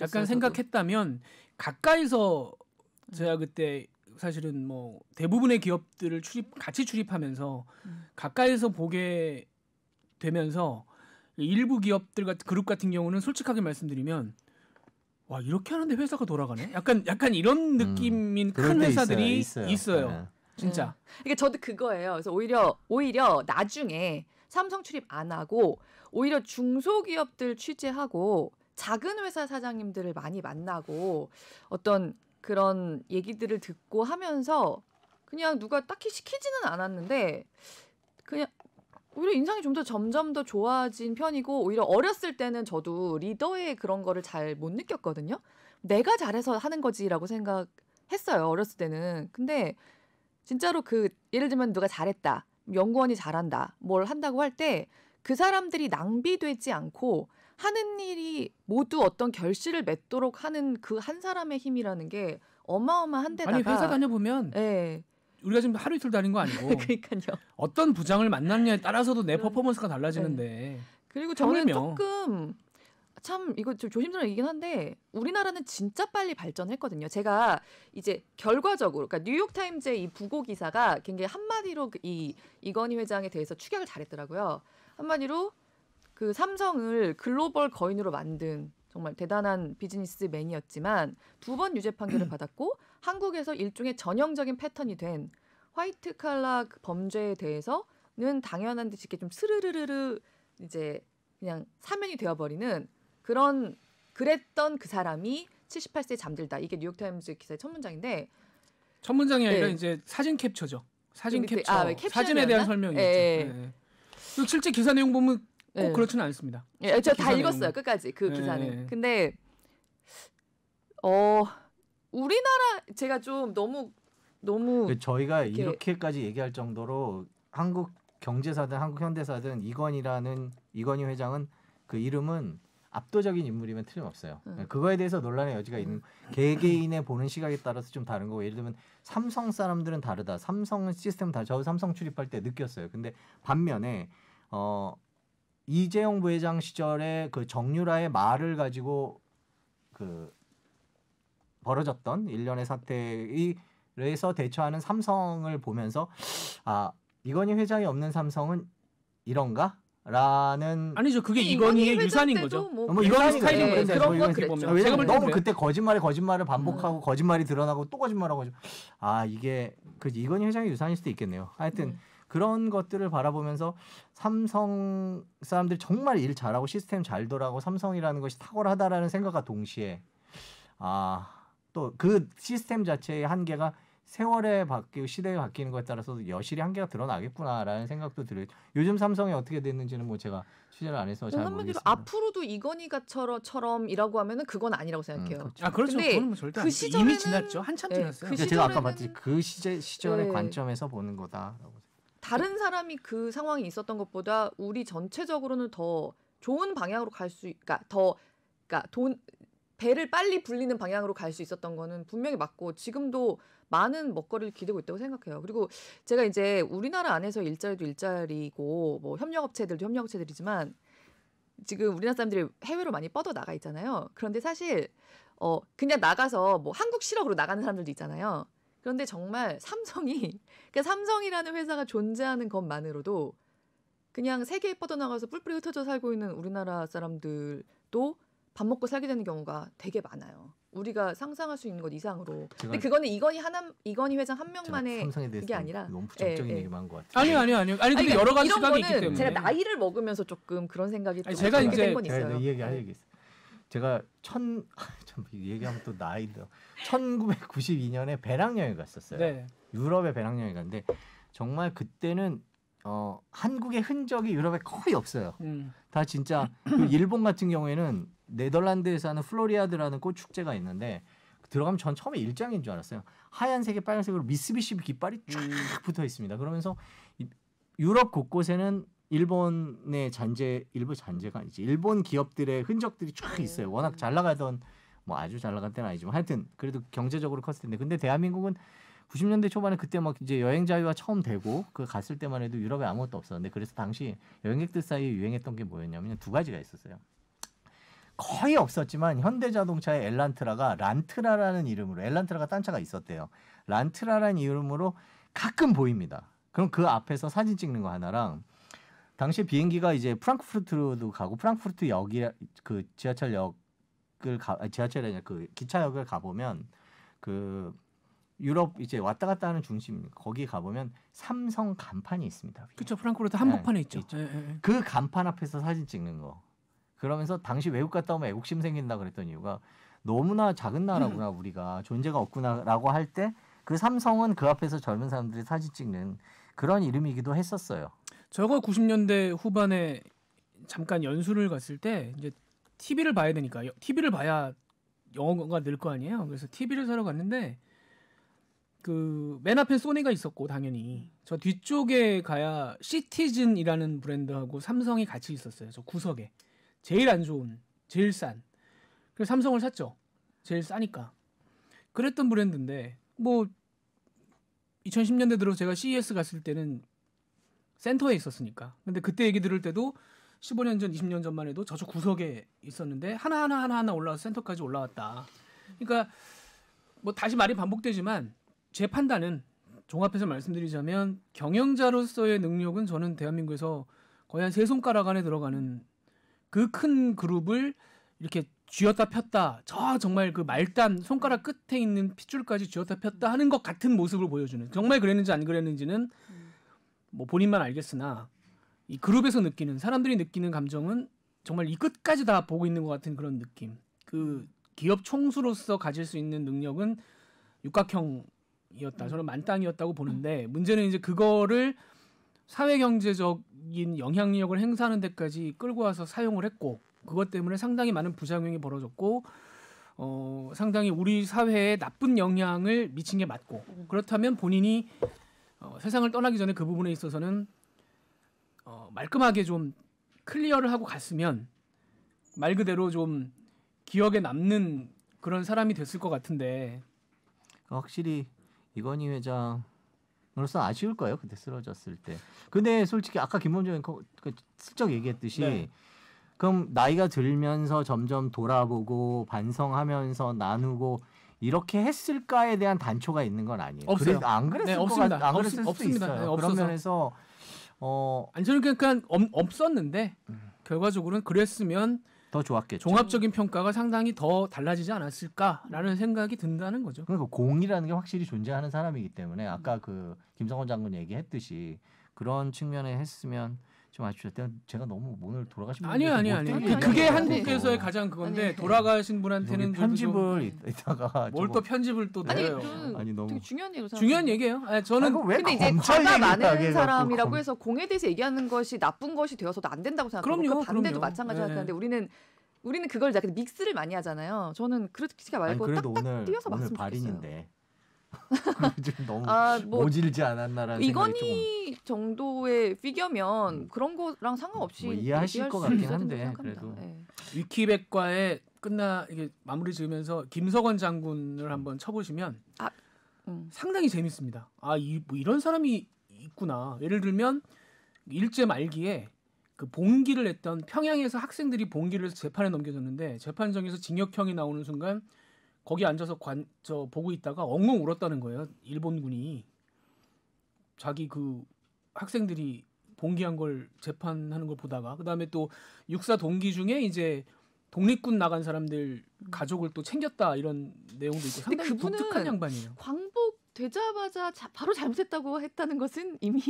약간 생각했다면 가까이서 제가 음. 그때 사실은 뭐 대부분의 기업들을 출입 같이 출입하면서 음. 가까이서 보게 되면서 일부 기업들 같은 그룹 같은 경우는 솔직하게 말씀드리면 와 이렇게 하는데 회사가 돌아가네. 약간 약간 이런 음, 느낌인 음, 큰 회사들이 있어요. 있어요. 있어요. 네. 진짜. 네. 그러니까 저도 그거예요. 그래서 오히려 오히려 나중에 삼성 출입 안 하고 오히려 중소기업들 취재하고 작은 회사 사장님들을 많이 만나고 어떤 그런 얘기들을 듣고 하면서 그냥 누가 딱히 시키지는 않았는데 그냥 오히려 인상이 좀 더 점점 더 좋아진 편이고 오히려 어렸을 때는 저도 리더의 그런 거를 잘 못 느꼈거든요. 내가 잘해서 하는 거지라고 생각했어요. 어렸을 때는. 근데 진짜로 그 예를 들면 누가 잘했다. 연구원이 잘한다. 뭘 한다고 할 때 그 사람들이 낭비되지 않고 하는 일이 모두 어떤 결실을 맺도록 하는 그 한 사람의 힘이라는 게 어마어마한데다가 아니 회사 다녀 보면 예. 네. 우리가 지금 하루 이틀 다닌 거 아니고 그러니까요. 어떤 부장을 만났냐에 따라서도 내 네. 퍼포먼스가 달라지는데 네. 그리고 저는 하물며. 조금 참 이거 좀 조심스러운 얘기긴 한데 우리나라는 진짜 빨리 발전했거든요. 제가 이제 결과적으로 그러니까 뉴욕 타임즈의 이 부고 기사가 굉장히 한마디로 그 이 이건희 회장에 대해서 추격을 잘했더라고요. 한마디로 그 삼성을 글로벌 거인으로 만든 정말 대단한 비즈니스맨이었지만 두 번 유죄 판결을 받았고 한국에서 일종의 전형적인 패턴이 된 화이트 칼라 범죄에 대해서는 당연한 듯이 이렇게 좀 스르르르르 이제 그냥 사면이 되어버리는 그런 그랬던 그 사람이 78세 잠들다. 이게 뉴욕타임즈 기사의 첫 문장인데 첫 문장이 네. 아니라 네. 이제 사진 캡처죠. 사진 그 캡처. 아, 사진에 대한 설명이죠. 예, 예. 네. 네. 실제 기사 내용 보면 꼭 네. 그렇지는 않습니다. 예, 저 다 읽었어요. 내용은. 끝까지 그 기사는. 근데 어 우리나라 제가 좀 너무 너무 그 저희가 이렇게... 이렇게까지 얘기할 정도로 한국 경제사든 한국 현대사든 이건이라는 이건희 회장은 그 이름은 압도적인 인물이면 틀림없어요. 음. 네, 그거에 대해서 논란의 여지가 있는 개개인의 보는 시각에 따라서 좀 다른 거고 예를 들면 삼성 사람들은 다르다. 삼성 시스템 다. 저 삼성 출입할 때 느꼈어요. 근데 반면에 어 이재용 부회장 시절에 그 정유라의 말을 가지고 그 벌어졌던 일련의 사태에서 대처하는 삼성을 보면서 아 이건희 회장이 없는 삼성은 이런가? 라는 아니죠 그게 이건희의 유산인 거죠. 뭐, 뭐 이건 스타일인 거예 그런 건그 왜냐면 너무 그때 거짓말에 거짓말을 음. 반복하고 음. 거짓말이 드러나고 또 거짓말하고 아 이게 그 이건희 회장의 유산일 수도 있겠네요. 하여튼 음. 그런 것들을 바라보면서 삼성 사람들이 정말 일 잘하고 시스템 잘 돌아가고 삼성이라는 것이 탁월하다라는 생각과 동시에 아 또그 시스템 자체의 한계가 세월에 바뀌고 시대에 바뀌는 것에 따라서 여실히 한계가 드러나겠구나라는 생각도 들어요. 요즘 삼성이 어떻게 됐는지는 뭐 제가 취재를 안 해서 뭐 잘 모르겠습니다. 앞으로도 이건희가처럼이라고 하면은 그건 아니라고 생각해요. 음, 그렇죠. 아 그렇죠. 그건 뭐 절대 그 시절에는, 이미 지났죠. 한참 네, 지났어요. 그 시절에는, 제가 아까 봤지 그 시제, 시절의 네. 관점에서 보는 거다라고. 다른 사람이 그 상황이 있었던 것보다 우리 전체적으로는 더 좋은 방향으로 갈 수, 그러니까 더, 그러니까 돈 배를 빨리 불리는 방향으로 갈 수 있었던 거는 분명히 맞고 지금도 많은 먹거리를 기대고 있다고 생각해요. 그리고 제가 이제 우리나라 안에서 일자리도 일자리고 뭐 협력업체들도 협력업체들이지만 지금 우리나라 사람들이 해외로 많이 뻗어 나가 있잖아요. 그런데 사실 어 그냥 나가서 뭐 한국 실업으로 나가는 사람들도 있잖아요. 그런데 정말 삼성이 그러니까 삼성이라는 회사가 존재하는 것만으로도 그냥 세계에 뻗어나가서 뿔뿔이 흩어져 살고 있는 우리나라 사람들도 밥 먹고 살게 되는 경우가 되게 많아요. 우리가 상상할 수 있는 것 이상으로. 근데 그거는 이거니 하나 이건희 회장 한 명만의 그게 아니라 너무 부적인 예, 예. 얘기만 한것 같아요. 아니요, 아니요, 아니요. 아니 근데 아니, 그러니까 여러 가지 생각이 있기 때문에 제가 나이를 먹으면서 조금 그런 생각이 아니, 제가 이제 건 있어요. 네, 네, 얘기 할 아, 네. 얘기 있어요. 제가 천참 얘기하면 또 나이도 1992년에 배낭여행 갔었어요. 네. 유럽에 배낭여행 갔는데 정말 그때는 어, 한국의 흔적이 유럽에 거의 없어요. 음. 다 진짜 그 일본 같은 경우에는 네덜란드에 사는 플로리아드라는 꽃 축제가 있는데 들어가면 전 처음에 일장인 줄 알았어요. 하얀색에 빨간색으로 미쓰비시 깃발이 쫙 음. 붙어 있습니다. 그러면서 유럽 곳곳에는 일본의 잔재, 일본 잔재가 아니지 일본 기업들의 흔적들이 쫙 음. 있어요. 워낙 잘 나가던 뭐 아주 잘 나간 때는 아니지만 하여튼 그래도 경제적으로 컸을 텐데 근데 대한민국은 90년대 초반에 그때 막 이제 여행 자유가 처음 되고 그 갔을 때만 해도 유럽에 아무것도 없었는데 그래서 당시 여행객들 사이에 유행했던 게 뭐였냐면 두 가지가 있었어요. 거의 없었지만 현대자동차의 엘란트라가 란트라라는 이름으로 엘란트라가 딴 차가 있었대요. 란트라라는 이름으로 가끔 보입니다. 그럼 그 앞에서 사진 찍는 거 하나랑 당시 비행기가 이제 프랑크푸르트도 가고 프랑크푸르트 역이 그 지하철역을 가 지하철이 아니라 그 기차역을 가 보면 그 유럽 이제 왔다 갔다 하는 중심 거기 가 보면 삼성 간판이 있습니다. 그렇죠. 프랑크푸르트 한복판에 네, 있죠. 있죠. 예, 예, 예. 그 간판 앞에서 사진 찍는 거. 그러면서 당시 외국 갔다 오면 애국심 생긴다 그랬던 이유가 너무나 작은 나라구나 음. 우리가 존재가 없구나라고 할 때 그 삼성은 그 앞에서 젊은 사람들이 사진 찍는 그런 이름이기도 했었어요. 저가 90년대 후반에 잠깐 연수를 갔을 때 이제 TV를 봐야 되니까 TV를 봐야 영어가 늘 거 아니에요. 그래서 TV를 사러 갔는데 그 맨 앞에 소니가 있었고 당연히 저 뒤쪽에 가야 시티즌이라는 브랜드하고 삼성이 같이 있었어요. 저 구석에. 제일 안 좋은, 제일 싼. 그래서 삼성을 샀죠. 제일 싸니까. 그랬던 브랜드인데 뭐 2010년대 들어 제가 CES 갔을 때는 센터에 있었으니까. 근데 그때 얘기 들을 때도 15년 전, 20년 전만 해도 저쪽 구석에 있었는데 하나하나 하나하나 올라와서 센터까지 올라왔다. 그러니까 뭐 다시 말이 반복되지만 제 판단은 종합해서 말씀드리자면 경영자로서의 능력은 저는 대한민국에서 거의 한 세 손가락 안에 들어가는 그큰 그룹을 이렇게 쥐었다 폈다 저 정말 그 말단 손가락 끝에 있는 핏줄까지 쥐었다 폈다 하는 것 같은 모습을 보여주는 정말 그랬는지 안 그랬는지는 뭐 본인만 알겠으나 이 그룹에서 느끼는 사람들이 느끼는 감정은 정말 이 끝까지 다 보고 있는 것 같은 그런 느낌 그 기업 총수로서 가질 수 있는 능력은 육각형이었다 저는 만땅이었다고 보는데 문제는 이제 그거를 사회 경제적인 영향력을 행사하는 데까지 끌고 와서 사용을 했고 그것 때문에 상당히 많은 부작용이 벌어졌고 어, 상당히 우리 사회에 나쁜 영향을 미친 게 맞고 그렇다면 본인이 어, 세상을 떠나기 전에 그 부분에 있어서는 어, 말끔하게 좀 클리어를 하고 갔으면 말 그대로 좀 기억에 남는 그런 사람이 됐을 것 같은데 확실히 이건희 회장 으로서 아쉬울 거예요. 그때 쓰러졌을 때. 근데 솔직히 아까 김범준 앵 그 슬쩍 얘기했듯이 네. 그럼 나이가 들면서 점점 돌아보고 반성하면서 나누고 이렇게 했을까에 대한 단초가 있는 건 아니에요. 없어요. 그래, 안 그랬을 네, 없습니다. 같, 안 그랬을 없, 수도 없습니다. 있어요. 네, 그런 면에서 어 아니 저는 그냥 없, 없었는데 음. 결과적으로는 그랬으면 더 좋았겠죠. 종합적인 평가가 상당히 더 달라지지 않았을까라는 생각이 든다는 거죠. 그러니까 공이라는 게 확실히 존재하는 사람이기 때문에 아까 그 김성원 장군 얘기했듯이 그런 측면에 했으면 좀아쉬웠대 제가 너무 오늘 돌아가신 분 아니요 아니요 아니요. 그, 그게 한국에서의 가장 그건데 아니 돌아가신 분한테는 편집을 이따가 뭘 또 편집을 또 아니, 내 그 아니 너무 되게 중요한 얘기로 중요한 얘기예요. 아니, 저는 아니, 왜 근데 이제 과가 많은 사람이라고 검... 해서 공에 대해서 얘기하는 것이 나쁜 것이 되어서도 안 된다고 생각하고 그럼요, 그 반대도 마찬가지로 네. 하는데 우리는 우리는 그걸 이제 믹스를 많이 하잖아요. 저는 그렇게 말고 딱딱 오늘, 띄어서 맞으면 오늘 발인인데 너무 아, 뭐 모질지 않았나라는 이건희 정도의 피겨면 음. 그런 거랑 상관없이 뭐 이해하실 것 같긴 한데 그래도 네. 예. 위키백과에 끝나 이게 마무리 지으면서 김석원 장군을 한번 쳐보시면 아, 음. 상당히 재밌습니다. 아 이, 뭐 이런 사람이 있구나. 예를 들면 일제 말기에 그 봉기를 했던 평양에서 학생들이 봉기를 재판에 넘겨졌는데 재판정에서 징역형이 나오는 순간 거기 앉아서 관 저 보고 있다가 엉엉 울었다는 거예요. 일본군이 자기 그 학생들이 봉기한 걸 재판하는 걸 보다가 그다음에 또 육사 동기 중에 이제 독립군 나간 사람들 음. 가족을 또 챙겼다 이런 내용도 있고 상당히 독특한 양반이에요. 광복 되자마자 자, 바로 잘못했다고 했다는 것은 이미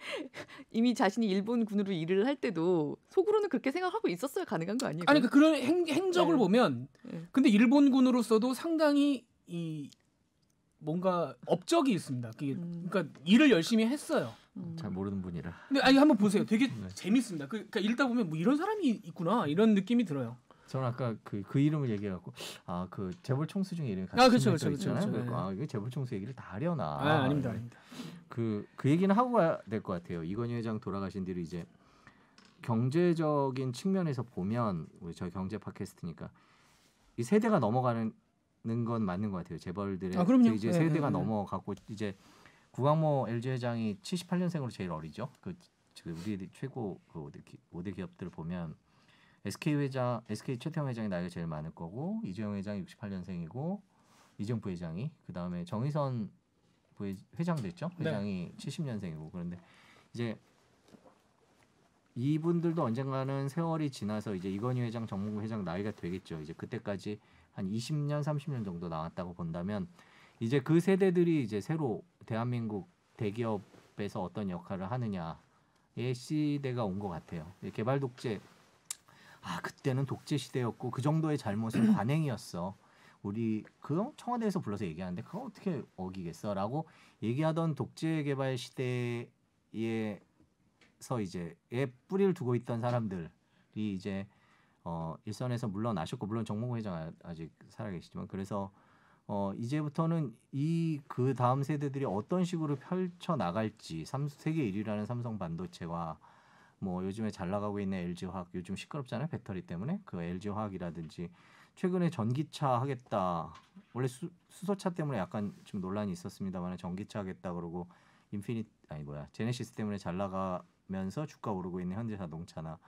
이미 자신이 일본군으로 일을 할 때도 속으로는 그렇게 생각하고 있었어야 가능한 거 아니에요? 아니 그까런 행, 행적을 네. 보면 네. 근데 일본군으로서도 상당히 이 뭔가 업적이 있습니다. 그게 음. 그러니까 일을 열심히 했어요. 음. 잘 모르는 분이라. 근데 아니 한번 보세요. 되게 네. 재밌습니다. 그, 러니까 읽다 보면 뭐 이런 사람이 있구나 이런 느낌이 들어요. 저는 아까 그, 그 이름을 얘기해갖고 아 그 재벌 총수 중에 이름이 같이 아 그렇죠 그렇아 네. 이거 재벌 총수 얘기를 다 하려나 아, 아닙니다 아닙니다 그그 그 얘기는 하고 가야 될 것 같아요 이건희 회장 돌아가신 뒤로 이제 경제적인 측면에서 보면 우리 저 경제 팟캐스트니까 이 세대가 넘어가는 건 맞는 것 같아요 재벌들의 아, 그럼요. 이제 네, 세대가 네, 네. 넘어가고 이제 구광모 LG 회장이 78년생으로 제일 어리죠 그 우리 최고 그 모델 기업들 을 보면 SK 회장, SK 최태형 회장이 나이가 제일 많을 거고 이재용 회장이 68년생이고 이정 부회장이 그 다음에 정의선 부회, 회장 됐죠? 네. 회장이 네. 70년생이고 그런데 이제 이분들도 언젠가는 세월이 지나서 이제 이건희 회장, 정몽구 회장 나이가 되겠죠. 이제 그때까지 한 20년, 30년 정도 나왔다고 본다면 이제 그 세대들이 이제 새로 대한민국 대기업에서 어떤 역할을 하느냐의 시대가 온 것 같아요. 예, 개발 독재 아 그때는 독재 시대였고 그 정도의 잘못은 관행이었어. 우리 그 청와대에서 불러서 얘기하는데 그거 어떻게 어기겠어라고 얘기하던 독재 개발 시대에서 이제 에 뿌리를 두고 있던 사람들이 이제 어 일선에서 물러나셨고 물론 정몽 구 회장 아, 아직 살아계시지만 그래서 어 이제부터는 이 그 다음 세대들이 어떤 식으로 펼쳐 나갈지 삼 세계 일위라는 삼성 반도체와 뭐 요즘에 잘 나가고 있는 LG 화학 요즘 시끄럽잖아요 배터리 때문에 그 LG 화학이라든지 최근에 전기차 하겠다 원래 수, 수소차 때문에 약간 좀 논란이 있었습니다만 전기차 하겠다 그러고 인피니 아니 뭐야 제네시스 때문에 잘 나가면서 주가 오르고 있는 현대자동차나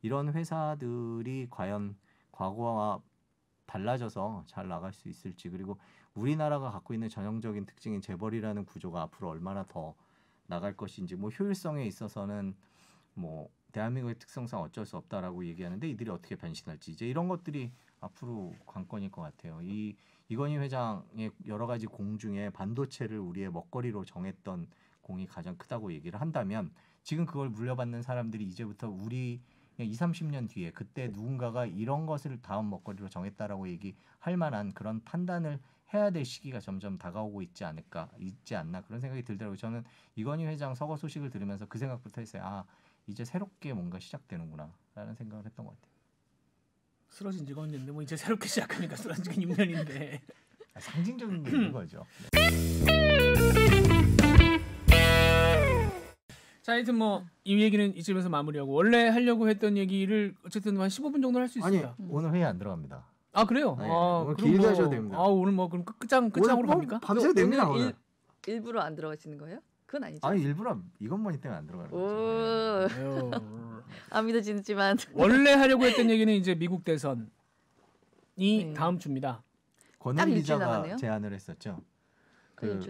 이런 회사들이 과연 과거와 달라져서 잘 나갈 수 있을지 그리고 우리나라가 갖고 있는 전형적인 특징인 재벌이라는 구조가 앞으로 얼마나 더 나갈 것인지 뭐 효율성에 있어서는 뭐 대한민국의 특성상 어쩔 수 없다라고 얘기하는데 이들이 어떻게 변신할지 이제 이런 것들이 앞으로 관건일 것 같아요. 이 이건희 회장의 여러 가지 공 중에 반도체를 우리의 먹거리로 정했던 공이 가장 크다고 얘기를 한다면 지금 그걸 물려받는 사람들이 이제부터 우리 20, 30년 뒤에 그때 누군가가 이런 것을 다음 먹거리로 정했다라고 얘기할 만한 그런 판단을 해야 될 시기가 점점 다가오고 있지 않을까 있지 않나 그런 생각이 들더라고요. 저는 이건희 회장 서거 소식을 들으면서 그 생각부터 했어요. 아 이제 새롭게 뭔가 시작되는구나라는 생각을 했던 것 같아요. 쓰러진 지가 인데뭐 이제 새롭게 시작하니까 쓰러진 게6인데 아, 상징적인 게 있는 거죠. 네. 자, 하여튼 뭐 이 얘기는 이쯤에서 마무리하고 원래 하려고 했던 얘기를 어쨌든 한 15분 정도 할 수 있습니다. 아니, 오늘 회의 안 들어갑니다. 아 그래요? 네, 아, 오늘 길게 뭐, 하셔도 됩니다. 아 오늘 뭐 그럼 끝장 끝장으로 뭐 갑니까? 밤새 됩니다 오늘. 일, 일부러 안 들어가시는 거예요? 그건 아니죠. 아니 일부러 이것만 이때면 안 들어가는 거죠. 안 네. 아, 믿어지지만 원래 하려고 했던 얘기는 이제 미국 대선이 네. 다음 주입니다. 권은 기자가 제안을 했었죠. 그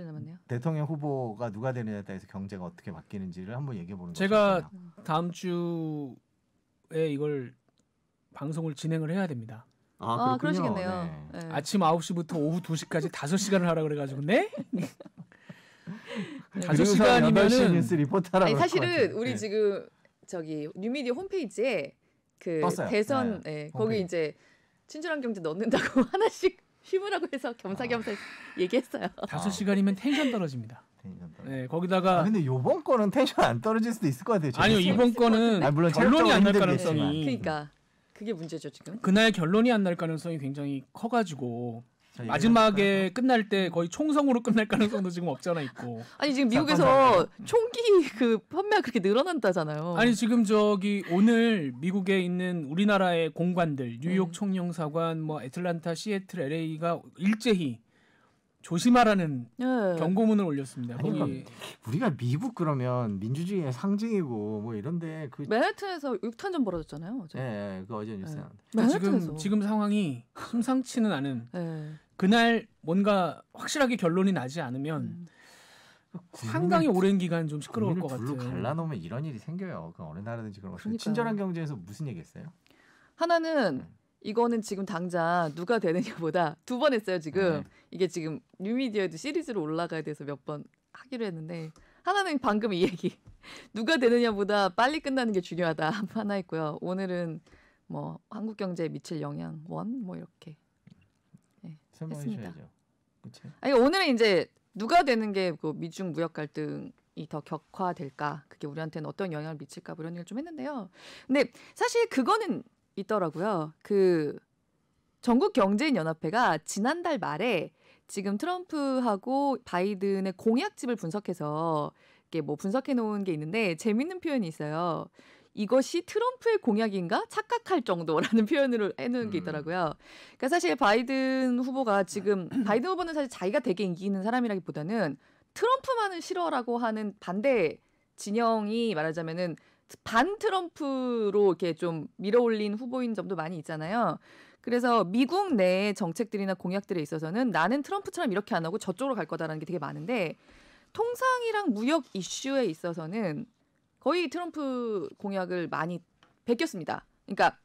대통령 후보가 누가 되느냐에 따라서 경제가 어떻게 바뀌는지를 한번 얘기해 보는 거죠. 제가 거잖아요. 다음 주에 이걸 방송을 진행을 해야 됩니다. 아, 아 그러시겠네요. 네. 네. 아침 9시부터 오후 2시까지 5시간을 하라 그래 가지고 네? 다섯 네. 시간이면은 뉴스 리포터라고. 사실은 우리 네. 지금 저기 뉴미디어 홈페이지에 그 떴어요. 대선 네. 네. 거기 이제 친절한 경제 넣는다고 하나씩 휘으라고 해서 겸사겸사 아. 얘기했어요. 다섯 시간이면 텐션 떨어집니다. 네, 거기다가 아, 근데 요번 거는 텐션 안 떨어질 수도 있을 것 같아요. 아니요, 이번 거는 아, 물론 결론이 안 날 가능성이 그러니까 그게 문제죠, 지금. 그날 결론이 안 날 가능성이 굉장히 커 가지고 마지막에 끝날 때 거의 총성으로 끝날 가능성도 지금 없잖아 있고. 아니 지금 미국에서 총기 그 판매가 그렇게 늘어난다잖아요. 아니 지금 저기 오늘 미국에 있는 우리나라의 공관들 뉴욕 음. 총영사관 뭐 애틀란타 시애틀 LA가 일제히 조심하라는 네. 경고문을 올렸습니다. 아니, 거기 우리가 미국 그러면 민주주의의 상징이고 뭐 이런데 그 맨해튼에서 6탄전 벌어졌잖아요. 어제. 네, 그 어제 뉴스 네. 그러니까 지금 지금 상황이 심상치는 않은. 네. 그날 뭔가 확실하게 결론이 나지 않으면 음. 상당히 오랜 기간 좀 시끄러울 것 같아요. 갈라놓으면 이런 일이 생겨요. 그 어느 나라든지 그런 것. 그 친절한 경제에서 무슨 얘기했어요? 하나는 네. 이거는 지금 당장 누가 되느냐보다 두 번 했어요 지금. 네. 이게 지금 뉴미디어에도 시리즈로 올라가야 돼서 몇 번 하기로 했는데 하나는 방금 이 얘기 누가 되느냐보다 빨리 끝나는 게 중요하다 하나 있고요. 오늘은 뭐 한국 경제에 미칠 영향 원 뭐 이렇게 네, 했습니다. 그치? 아니 오늘은 이제 누가 되는 게 그 미중 무역 갈등이 더 격화될까 그게 우리한테는 어떤 영향을 미칠까 뭐 이런 얘기를 좀 했는데요. 근데 사실 그거는 있더라고요. 그 전국 경제인 연합회가 지난달 말에 지금 트럼프하고 바이든의 공약집을 분석해서 이게 뭐 분석해 놓은 게 있는데 재밌는 표현이 있어요. 이것이 트럼프의 공약인가 착각할 정도라는 표현으로 해놓은 게 음. 있더라고요. 그러니까 사실 바이든 후보가 지금 바이든 후보는 사실 자기가 되게 인기 있는 사람이라기보다는 트럼프만을 싫어라고 하는 반대 진영이 말하자면은 반 트럼프로 이렇게 좀 밀어올린 후보인 점도 많이 있잖아요. 그래서 미국 내 정책들이나 공약들에 있어서는 나는 트럼프처럼 이렇게 안 하고 저쪽으로 갈 거다라는 게 되게 많은데 통상이랑 무역 이슈에 있어서는 거의 트럼프 공약을 많이 베꼈습니다. 그러니까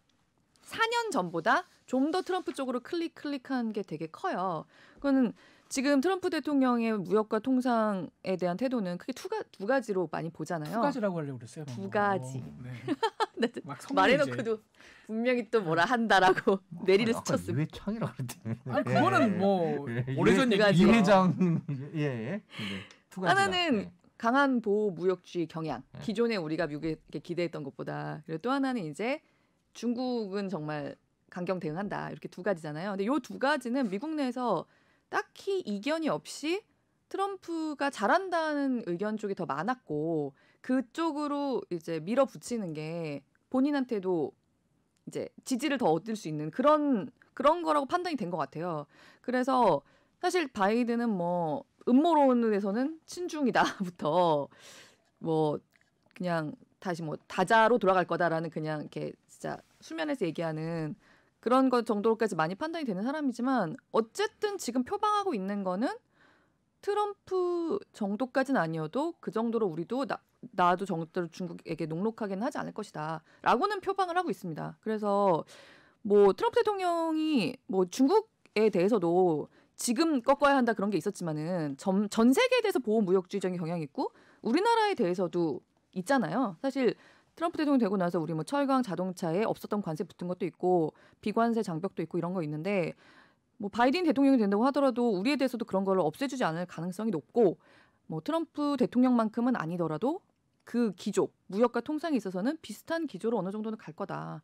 4년 전보다 좀 더 트럼프 쪽으로 클릭 클릭한 게 되게 커요. 그거는 지금 트럼프 대통령의 무역과 통상에 대한 태도는 크게 두, 가, 두 가지로 많이 보잖아요. 두 가지라고 하려고 그랬어요. 방금. 가지. 어, 네. 네 말해놓고도 분명히 또 뭐라 한다라고 내리를 스쳤음. 왜 창이라 그랬더니. 그거는 예. 뭐 예. 예. 오래전 얘기. 이 회장 예. 예. 네, 두 하나는 네. 강한 보호 무역주의 경향. 네. 기존에 우리가 미국에 기대했던 것보다 그리고 또 하나는 이제 중국은 정말 강경 대응한다 이렇게 두 가지잖아요. 근데 요 두 가지는 미국 내에서 딱히 이견이 없이 트럼프가 잘한다는 의견 쪽이 더 많았고 그쪽으로 이제 밀어붙이는 게 본인한테도 이제 지지를 더 얻을 수 있는 그런 그런 거라고 판단이 된 것 같아요. 그래서 사실 바이든은 뭐 음모론에서는 친중이다부터 뭐 그냥 다시 뭐 다자로 돌아갈 거다라는 그냥 이렇게 진짜 수면에서 얘기하는 그런 것 정도로까지 많이 판단이 되는 사람이지만 어쨌든 지금 표방하고 있는 거는 트럼프 정도까지는 아니어도 그 정도로 우리도 나, 나도 정도로 중국에게 녹록하게는 하지 않을 것이다라고는 표방을 하고 있습니다. 그래서 뭐 트럼프 대통령이 뭐 중국에 대해서도 지금 꺾어야 한다 그런 게 있었지만은 전, 전 세계에 대해서 보호 무역주의적인 경향이 있고 우리나라에 대해서도 있잖아요. 사실 트럼프 대통령 되고 나서 우리 뭐 철강 자동차에 없었던 관세 붙은 것도 있고 비관세 장벽도 있고 이런 거 있는데 뭐 바이든 대통령이 된다고 하더라도 우리에 대해서도 그런 걸 없애주지 않을 가능성이 높고 뭐 트럼프 대통령만큼은 아니더라도 그 기조 무역과 통상에 있어서는 비슷한 기조로 어느 정도는 갈 거다.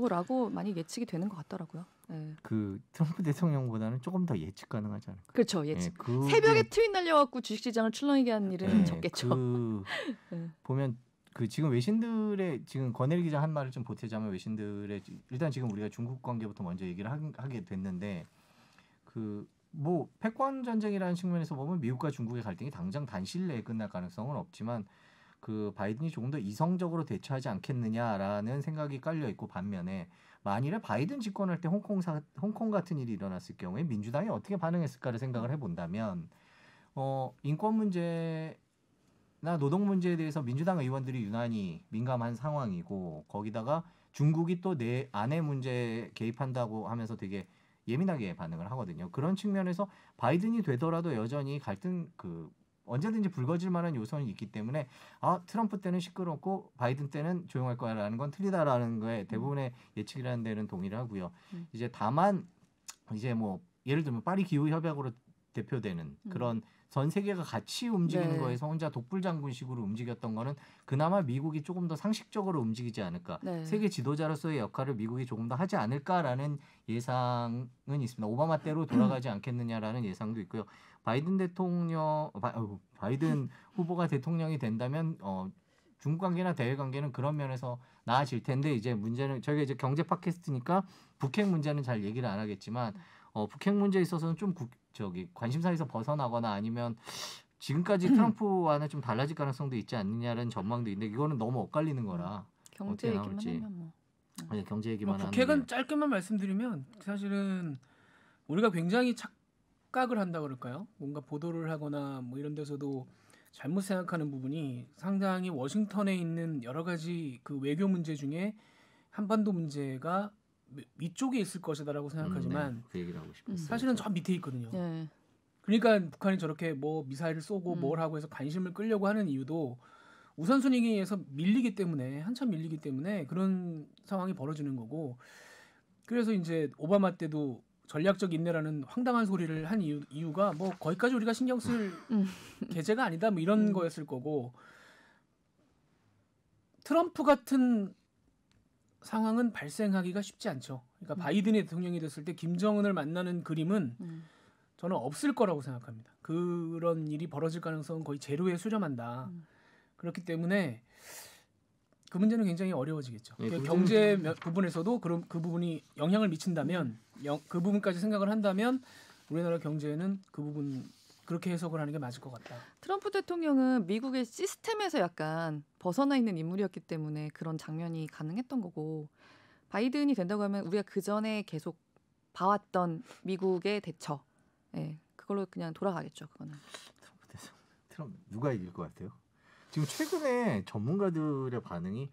라고 많이 예측이 되는 것 같더라고요. 네. 그 트럼프 대통령보다는 조금 더 예측 가능하지 않을까? 그렇죠. 예, 예측. 네, 그... 새벽에 네. 트윗 날려갖고 주식시장을 출렁이게 한 일은 네, 적겠죠. 그... 예. 보면 그 지금 외신들의 지금 권일 기자 한 말을 좀 보태자면 외신들의 일단 지금 우리가 중국 관계부터 먼저 얘기를 하, 게 됐는데 그뭐 패권 전쟁이라는 측면에서 보면 미국과 중국의 갈등이 당장 단실 내에 끝날 가능성은 없지만 그 바이든이 조금 더 이성적으로 대처하지 않겠느냐라는 생각이 깔려 있고 반면에 만일에 바이든 집권할 때 홍콩 사, 홍콩 같은 일이 일어났을 경우에 민주당이 어떻게 반응했을까를 생각을 해본다면 어 인권 문제 나 노동 문제에 대해서 민주당 의원들이 유난히 민감한 상황이고 거기다가 중국이 또내 아내 문제에 개입한다고 하면서 되게 예민하게 반응을 하거든요. 그런 측면에서 바이든이 되더라도 여전히 갈등 그 언제든지 불거질 만한 요소는 있기 때문에 아 트럼프 때는 시끄럽고 바이든 때는 조용할 거야라는 건 틀리다라는 거에 음. 대부분의 예측이라는 데는 동의를 하고요. 음. 이제 다만 이제 뭐 예를 들면 파리 기후 협약으로 대표되는 음. 그런 음. 전 세계가 같이 움직이는 네. 거에서 혼자 독불 장군식으로 움직였던 거는 그나마 미국이 조금 더 상식적으로 움직이지 않을까. 네. 세계 지도자로서의 역할을 미국이 조금 더 하지 않을까라는 예상은 있습니다. 오바마 때로 돌아가지 않겠느냐라는 예상도 있고요. 바이든 대통령 바, 어, 바이든 후보가 대통령이 된다면 어 중국 관계나 대외 관계는 그런 면에서 나아질 텐데 이제 문제는 저희가 이제 경제 팟캐스트니까 북핵 문제는 잘 얘기를 안 하겠지만 어 북핵 문제에 있어서는 좀 국, 저기 관심사에서 벗어나거나 아니면 지금까지 음. 트럼프와는 좀 달라질 가능성도 있지 않느냐는 전망도 있는데 이거는 너무 엇갈리는 음. 거라 경제 얘기만 하면 뭐 네. 네, 경제 얘기만 뭐, 하는 북핵은 짧게만 말씀드리면 사실은 우리가 굉장히 착각을 한다 그럴까요? 뭔가 보도를 하거나 뭐 이런 데서도 잘못 생각하는 부분이 상당히 워싱턴에 있는 여러 가지 그 외교 문제 중에 한반도 문제가 위쪽에 있을 것이다라고 생각하지만 음, 네. 그 얘기를 하고 싶어요 사실은 저 밑에 있거든요. 네. 그러니까 북한이 저렇게 뭐 미사일을 쏘고 음. 뭘 하고 해서 관심을 끌려고 하는 이유도 우선순위에서 밀리기 때문에 한참 밀리기 때문에 그런 상황이 벌어지는 거고 그래서 이제 오바마 때도 전략적 인내라는 황당한 소리를 한 이유, 이유가 뭐 거기까지 우리가 신경 쓸 음. 계제가 아니다 뭐 이런 음. 거였을 거고 트럼프 같은 상황은 발생하기가 쉽지 않죠. 그러니까 음. 바이든 대통령이 됐을 때 김정은을 만나는 그림은 음. 저는 없을 거라고 생각합니다. 그런 일이 벌어질 가능성은 거의 제로에 수렴한다. 음. 그렇기 때문에 그 문제는 굉장히 어려워지겠죠. 네, 그러니까 그 경제 면, 그 부분에서도 그런그 부분이 영향을 미친다면 영, 그 부분까지 생각을 한다면 우리나라 경제에는 그 부분 그렇게 해석을 하는 게 맞을 것 같다. 트럼프 대통령은 미국의 시스템에서 약간 벗어나 있는 인물이었기 때문에 그런 장면이 가능했던 거고 바이든이 된다고 하면 우리가 그 전에 계속 봐왔던 미국의 대처, 예, 네, 그걸로 그냥 돌아가겠죠. 그거는. 트럼프 대통령 트럼 누가 이길 것 같아요? 지금 최근에 전문가들의 반응이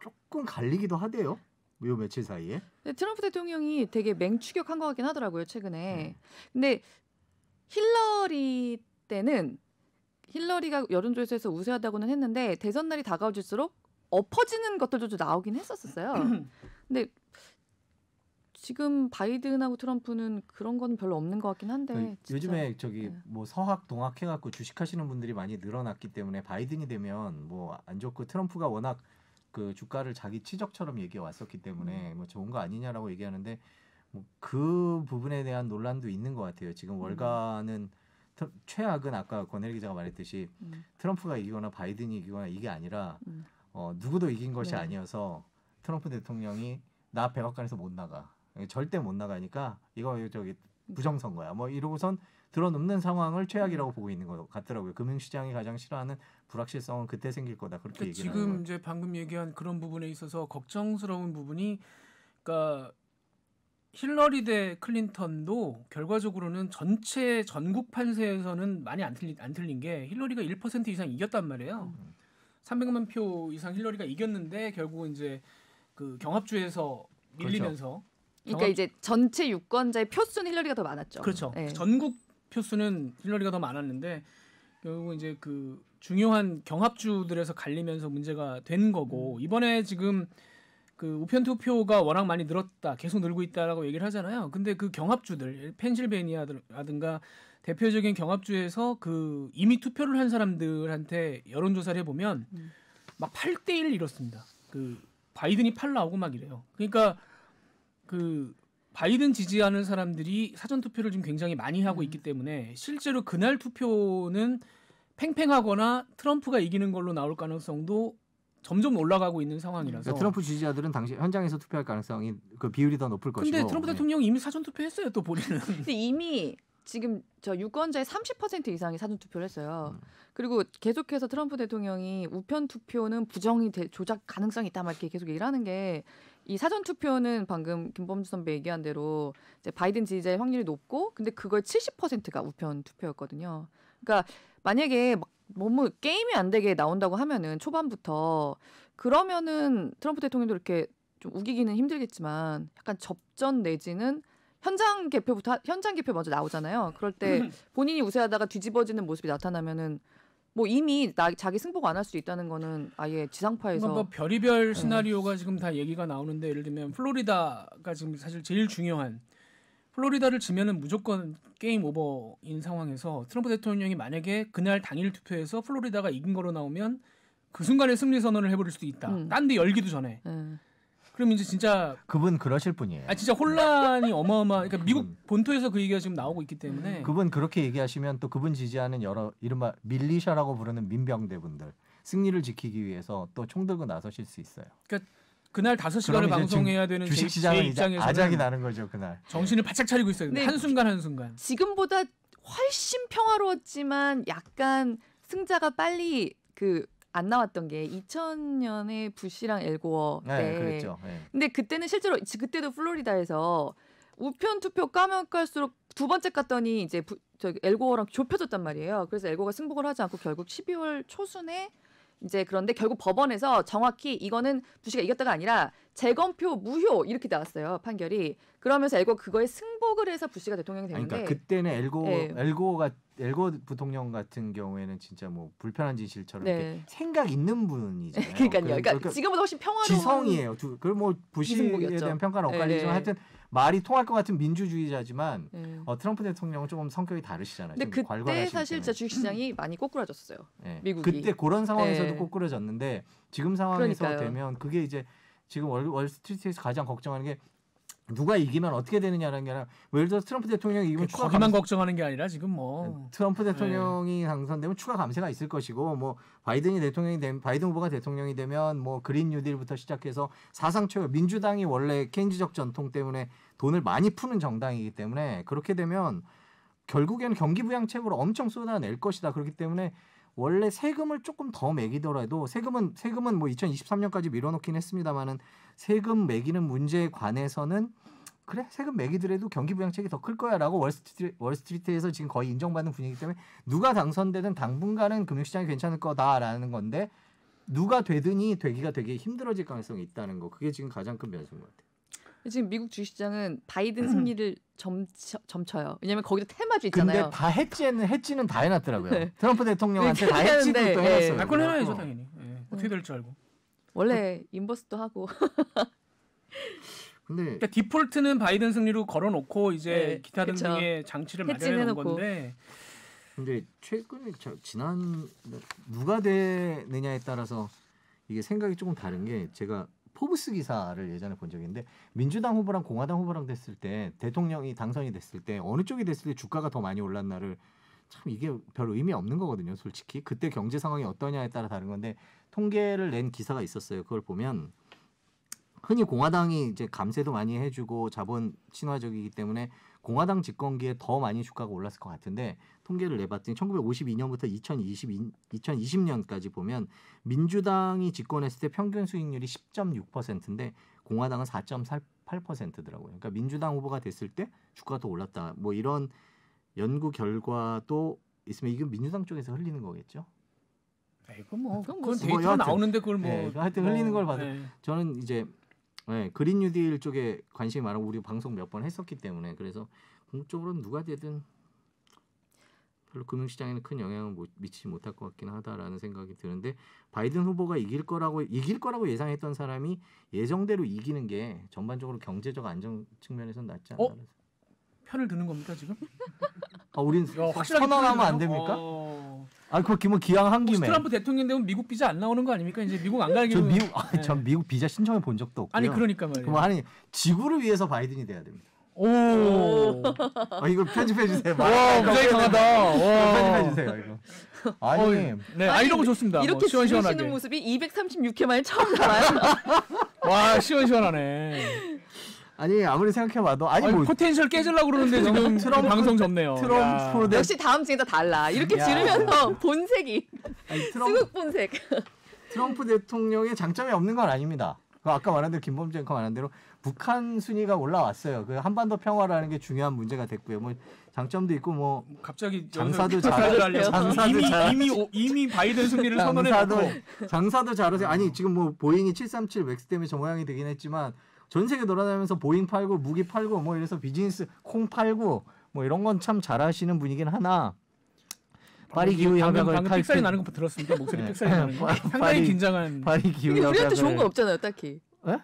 조금 갈리기도 하대요. 요 며칠 사이에. 트럼프 대통령이 되게 맹추격한 것 같긴 하더라고요 최근에. 음. 근데 힐러리 때는 힐러리가 여론조사에서 우세하다고는 했는데 대선 날이 다가올수록 엎어지는 것들도 좀 나오긴 했었었어요. 근데 지금 바이든하고 트럼프는 그런 건 별로 없는 것 같긴 한데 그러니까 요즘에 저기 네. 뭐 서학 동학 해갖고 주식하시는 분들이 많이 늘어났기 때문에 바이든이 되면 뭐 안 좋고 트럼프가 워낙 그 주가를 자기 치적처럼 얘기해 왔었기 때문에 음. 뭐 좋은 거 아니냐라고 얘기하는데 뭐 그 부분에 대한 논란도 있는 것 같아요. 지금 음. 월가는 트, 최악은 아까 권혜 기자가 말했듯이 음. 트럼프가 이기거나 바이든이 이기거나 이게 아니라 음. 어, 누구도 이긴 것이 네. 아니어서 트럼프 대통령이 나 백악관에서 못 나가 절대 못 나가니까 이거 저기 부정선거야 뭐 이러고선 드러눕는 상황을 최악이라고 보고 있는 것 같더라고요. 금융시장이 가장 싫어하는 불확실성은 그때 생길 거다 그렇게 그러니까 얘기하는 지금 이제 방금 얘기한 그런 부분에 있어서 걱정스러운 부분이 그러니까 힐러리 대 클린턴도 결과적으로는 전체 전국 판세에서는 많이 안 틀린, 안 틀린 게 힐러리가 1% 이상 이겼단 말이에요. 음. 300만 표 이상 힐러리가 이겼는데 결국은 이제 그 경합주에서 밀리면서 그렇죠. 그러니까 경합... 그러니까 이제 전체 유권자의 표수는 힐러리가 더 많았죠. 그렇죠. 네. 전국 표수는 힐러리가 더 많았는데 결국 은 이제 그 중요한 경합주들에서 갈리면서 문제가 된 거고 이번에 지금 그 우편 투표가 워낙 많이 늘었다, 계속 늘고 있다라고 얘기를 하잖아요. 근데 그 경합주들, 펜실베니아라든가 대표적인 경합주에서 그 이미 투표를 한 사람들한테 여론 조사를 해 보면 음. 막 8대 1 이렇습니다. 그 바이든이 팔 나오고 막 이래요. 그러니까 그 바이든 지지하는 사람들이 사전 투표를 지금 굉장히 많이 하고 음. 있기 때문에 실제로 그날 투표는 팽팽하거나 트럼프가 이기는 걸로 나올 가능성도 점점 올라가고 있는 상황이라서 그러니까 트럼프 지지자들은 당시 현장에서 투표할 가능성이 그 비율이 더 높을 것이고. 근데 트럼프 네. 대통령이 미 사전 투표했어요. 또 본인은. 근데 이미 지금 저 유권자의 30% 이상이 사전 투표를 했어요. 음. 그리고 계속해서 트럼프 대통령이 우편 투표는 부정이 되, 조작 가능성이 있다 막 이렇게 계속 얘기를 하는 게 이 사전 투표는 방금 김범수 선배 얘기한 대로 이제 바이든 지지자의 확률이 높고 근데 그걸 70%가 우편 투표였거든요. 그러니까 만약에 막 뭐뭐 게임이 안 되게 나온다고 하면은 초반부터 그러면은 트럼프 대통령도 이렇게 좀 우기기는 힘들겠지만 약간 접전 내지는 현장 개표부터 현장 개표 먼저 나오잖아요. 그럴 때 본인이 우세하다가 뒤집어지는 모습이 나타나면은 뭐 이미 나, 자기 승복 안 할 수 있다는 거는 아예 지상파에서 뭐, 뭐 별의별 네. 시나리오가 네. 지금 다 얘기가 나오는데 예를 들면 플로리다가 지금 사실 제일 중요한 플로리다를 지면은 무조건 게임 오버인 상황에서 트럼프 대통령이 만약에 그날 당일 투표에서 플로리다가 이긴 거로 나오면 그 순간에 승리 선언을 해버릴 수도 있다. 음. 딴데 열기도 전에. 음. 그럼 이제 진짜 그분 그러실 분이에요. 아 진짜 혼란이 어마어마. 그러니까 미국 음. 본토에서 그 얘기가 지금 나오고 있기 때문에 그분 그렇게 얘기하시면 또 그분 지지하는 여러 이른바 밀리샤라고 부르는 민병대분들 승리를 지키기 위해서 또 총 들고 나서실 수 있어요. 그러니까 그날 다섯 시간을 방송해야 되는 주식 시장은 입장에서 아작이 나는 거죠 그날. 정신을 바짝 차리고 있어요 돼. 네. 한 순간 한 순간. 지금보다 훨씬 평화로웠지만 약간 승자가 빨리 그 안 나왔던 게 2000년에 부시랑 엘고어 네, 때. 네, 그랬죠. 네. 근데 그때는 실제로 그때도 플로리다에서 우편 투표 까면 깔수록 두 번째 갔더니 이제 부, 저 엘고어랑 좁혀졌단 말이에요. 그래서 엘고가 승복을 하지 않고 결국 12월 초순에 이제 그런데 결국 법원에서 정확히 이거는 부씨가 이겼다가 아니라 재검표 무효 이렇게 나왔어요 판결이 그러면서 엘고 그거에 승복을 해서 부씨가 대통령이 그러니까 되는데 그러니까 그때는 엘고 네. 예. 엘고가 엘고 부통령 같은 경우에는 진짜 뭐 불편한 진실처럼 네. 이렇게 생각 있는 분이잖아요. 그러니까요. 그러니까, 그러니까 지금보다 훨씬 평화로운 지성이에요. 그리뭐부씨에 대한 평가는 엇갈리지만 네. 네. 하여튼 말이 통할 것 같은 민주주의자지만 네. 어, 트럼프 대통령은 조금 성격이 다르시잖아요. 근데 그때 사실 주식시장이 많이 꼬꾸라졌어요. 네. 예. 미국이 그때 그런 상황에서도 네. 꼬꾸라졌는데 지금 상황에서 그러니까요. 되면 그게 이제 지금 월, 월스트리트에서 가장 걱정하는 게 누가 이기면 어떻게 되느냐라는 게 아니라 뭐 예를 들어 트럼프 대통령이 이기면 그러니까 추가 거기만 감세... 걱정하는 게 아니라 지금 뭐 네, 트럼프 네. 대통령이 네. 당선되면 추가 감세가 있을 것이고 뭐 바이든이 대통령이 되면 바이든 후보가 대통령이 되면 뭐 그린 뉴딜부터 시작해서 사상 최고 민주당이 원래 케인즈적 전통 때문에 돈을 많이 푸는 정당이기 때문에 그렇게 되면 결국에는 경기 부양책으로 엄청 쏟아낼 것이다. 그렇기 때문에 원래 세금을 조금 더 매기더라도 세금은 세금은 뭐 2023년까지 밀어놓긴 했습니다마는 세금 매기는 문제에 관해서는 그래 세금 매기더라도 경기 부양책이 더 클 거야라고 월스트리, 월스트리트에서 지금 거의 인정받는 분위기 때문에 누가 당선되든 당분간은 금융시장이 괜찮을 거다라는 건데 누가 되든이 되기가 되게 힘들어질 가능성이 있다는 거 그게 지금 가장 큰 변수인 것 같아요. 지금 미국 주식시장은 바이든 승리를 점쳐, 점쳐요. 왜냐면 거기도 테마주 있잖아요. 근데 다 해지는 해지는 다 해놨더라고요. 네. 트럼프 대통령한테 다 네, 해지도 또 네. 해놨어요. 네. 다 꺼내놔야죠 당연히. 네. 어떻게 될줄 알고. 원래 그 인버스도 하고. 근데 그러니까 디폴트는 바이든 승리로 걸어놓고 이제 네, 기타 등등의 장치를 마련해 놓은 건데. 근데 최근에 저 지난 누가 되느냐에 따라서 이게 생각이 조금 다른 게 제가 포브스 기사를 예전에 본 적이 있는데 민주당 후보랑 공화당 후보랑 됐을 때 대통령이 당선이 됐을 때 어느 쪽이 됐을 때 주가가 더 많이 올랐나를 참 이게 별 의미 없는 거거든요 솔직히 그때 경제 상황이 어떠냐에 따라 다른 건데 통계를 낸 기사가 있었어요. 그걸 보면 흔히 공화당이 이제 감세도 많이 해주고 자본 친화적이기 때문에 공화당 집권기에 더 많이 주가가 올랐을 것 같은데 통계를 내봤더니 1952년부터 2020, 2020년까지 보면 민주당이 집권했을 때 평균 수익률이 10.6%인데 공화당은 4.8%더라고요. 그러니까 민주당 후보가 됐을 때 주가가 더 올랐다. 뭐 이런 연구 결과도 있으면 이건 민주당 쪽에서 흘리는 거겠죠. 이거 뭐 그건, 뭐 데이터 뭐 나오는데 그걸 뭐 네, 뭐 하여튼 뭐 흘리는 걸 봐도 네. 저는 이제 네, 그린 뉴딜 쪽에 관심이 많아고 우리 방송 몇 번 했었기 때문에 그래서 공적으로는 누가 되든 별로 금융시장에는 큰 영향을 못, 미치지 못할 것 같긴 하다라는 생각이 드는데 바이든 후보가 이길 거라고 이길 거라고 예상했던 사람이 예정대로 이기는 게 전반적으로 경제적 안정 측면에서는 낫지 어? 않나 어? 편을 드는 겁니까 지금? 아, 우린 야, 선언하면 안 됩니까? 어... 아, 니 그거 뭐 기왕 한 김에. 트럼프 대통령 되면 미국 비자 안 나오는 거 아닙니까? 이제 미국 안 가기로. 전 미국, 아, 네. 전 미국 비자 신청해 본 적도 없고. 아니 그러니까 말이에요. 그럼 아니 지구를 위해서 바이든이 돼야 됩니다. 오. 아, 어, 이거 편집해 주세요. 와, 굉장히 강하다. 편집해 주세요 이거. 아니, 어, 네, 아 이런 거 좋습니다. 뭐 이렇게 뭐, 시원시원하는 모습이 236회 만에 처음 나와요. 와, 시원시원하네. 아니 아무리 생각해봐도 아니, 아니 뭐 포텐셜 깨질라 그러는데 지금 트럼 방송 접네요. 트럼프 대 역시 다음 주에다 달라. 이렇게 야. 지르면서 본색이 아니, 트럼, 수국 본색. 트럼프 대통령의 장점이 없는 건 아닙니다. 그 아까 말한 대로 김범준 앵커 말한 대로 북한 순위가 올라왔어요. 그 한반도 평화라는 게 중요한 문제가 됐고요. 뭐 장점도 있고 뭐 갑자기 장사도 잘 장사도 이미 잘 이미 오, 이미 바이든 승리를 선언했고 장사도 잘하세요. 아니 지금 뭐 보잉이 737 맥스 때문에 저 모양이 되긴 했지만 전 세계 돌아다니면서 보잉 팔고 무기 팔고 뭐 이래서 비즈니스 콩 팔고 뭐 이런 건 참 잘하시는 분이긴 하나 파리 기후 협약을 방금 픽살이 나는 거 들었습니다. 목소리 네. 픽살이 나는 거. 상당히 긴장한. 파리 기후 협약 우리한테 좋은 거 없잖아요, 딱히. 네?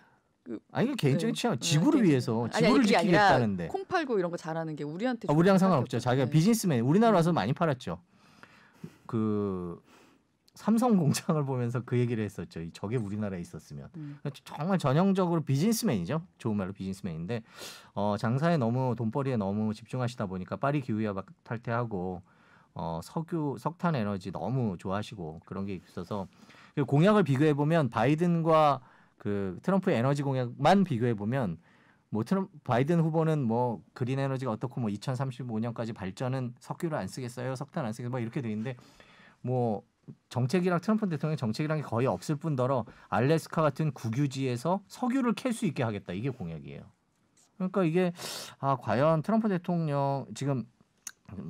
그, 아니 그 개인적인 네. 취향 네, 지구를 네. 위해서 지구를 아니, 지키겠다는데 콩 팔고 이런 거 잘하는 게 우리한테 아, 우리랑 상관없죠 자기가 네. 비즈니스맨 우리나라 와서 많이 팔았죠 그 삼성 공장을 보면서 그 얘기를 했었죠. 저게 우리나라에 있었으면 음. 그러니까 정말 전형적으로 비즈니스맨이죠. 좋은 말로 비즈니스맨인데 어, 장사에 너무 돈벌이에 너무 집중하시다 보니까 파리 기후위협 탈퇴하고 어, 석유 석탄 에너지 너무 좋아하시고 그런 게 있어서 그 공약을 비교해 보면 바이든과 그 트럼프의 에너지 공약만 비교해 보면 뭐 트럼 바이든 후보는 뭐 그린 에너지가 어떻고 뭐 2035년까지 발전은 석유를 안 쓰겠어요, 석탄 안 쓰겠어요, 뭐 이렇게 돼 있는데 뭐 정책이랑 트럼프 대통령의 정책이랑 거의 없을 뿐더러 알래스카 같은 국유지에서 석유를 캘 수 있게 하겠다. 이게 공약이에요. 그러니까 이게 아 과연 트럼프 대통령 지금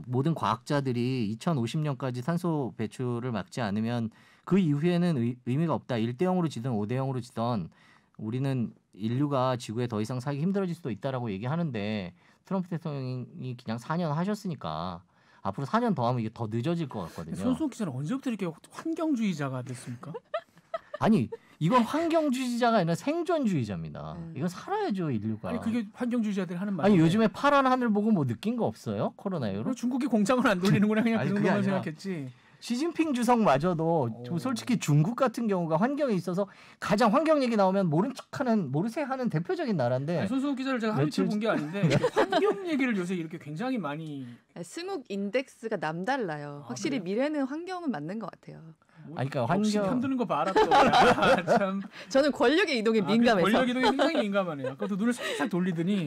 모든 과학자들이 2050년까지 산소 배출을 막지 않으면 그 이후에는 의, 의미가 없다. 1대 0으로 지든 5대 0으로 지든 우리는 인류가 지구에 더 이상 살기 힘들어질 수도 있다라고 얘기하는데 트럼프 대통령이 그냥 4년 하셨으니까 앞으로 4년 더 하면 이게 더 늦어질 것 같거든요. 손수 기자는 언제부터 이렇게 환경주의자가 됐습니까? 아니 이건 환경주의자가 아니라 생존주의자입니다. 음. 이건 살아야죠 인류가. 아니 그게 환경주의자들 하는 말. 아니 요즘에 파란 하늘 보고 뭐 느낀 거 없어요? 코로나 이후로? 중국이 공장을 안 돌리는구나 그냥 그 정도만 생각했지. 시진핑 주석마저도 오. 어. 솔직히 중국 같은 경우가 환경에 있어서 가장 환경 얘기 나오면 모른 척하는 모르쇠 하는 대표적인 나라인데 손수호 기자를 제가 며칠... 한참 본게 아닌데 환경 얘기를 요새 이렇게 굉장히 많이 스묵 네, 인덱스가 남달라요. 아, 확실히 그래요? 미래는 환경은 맞는 것 같아요. 뭐 아니, 그러니까 환경 흔드는 거 봐라 또. 참. 저는 권력의 이동에 아, 민감해서 권력 이동에 굉장히 민감하네요. 아까도 눈을 살짝 돌리더니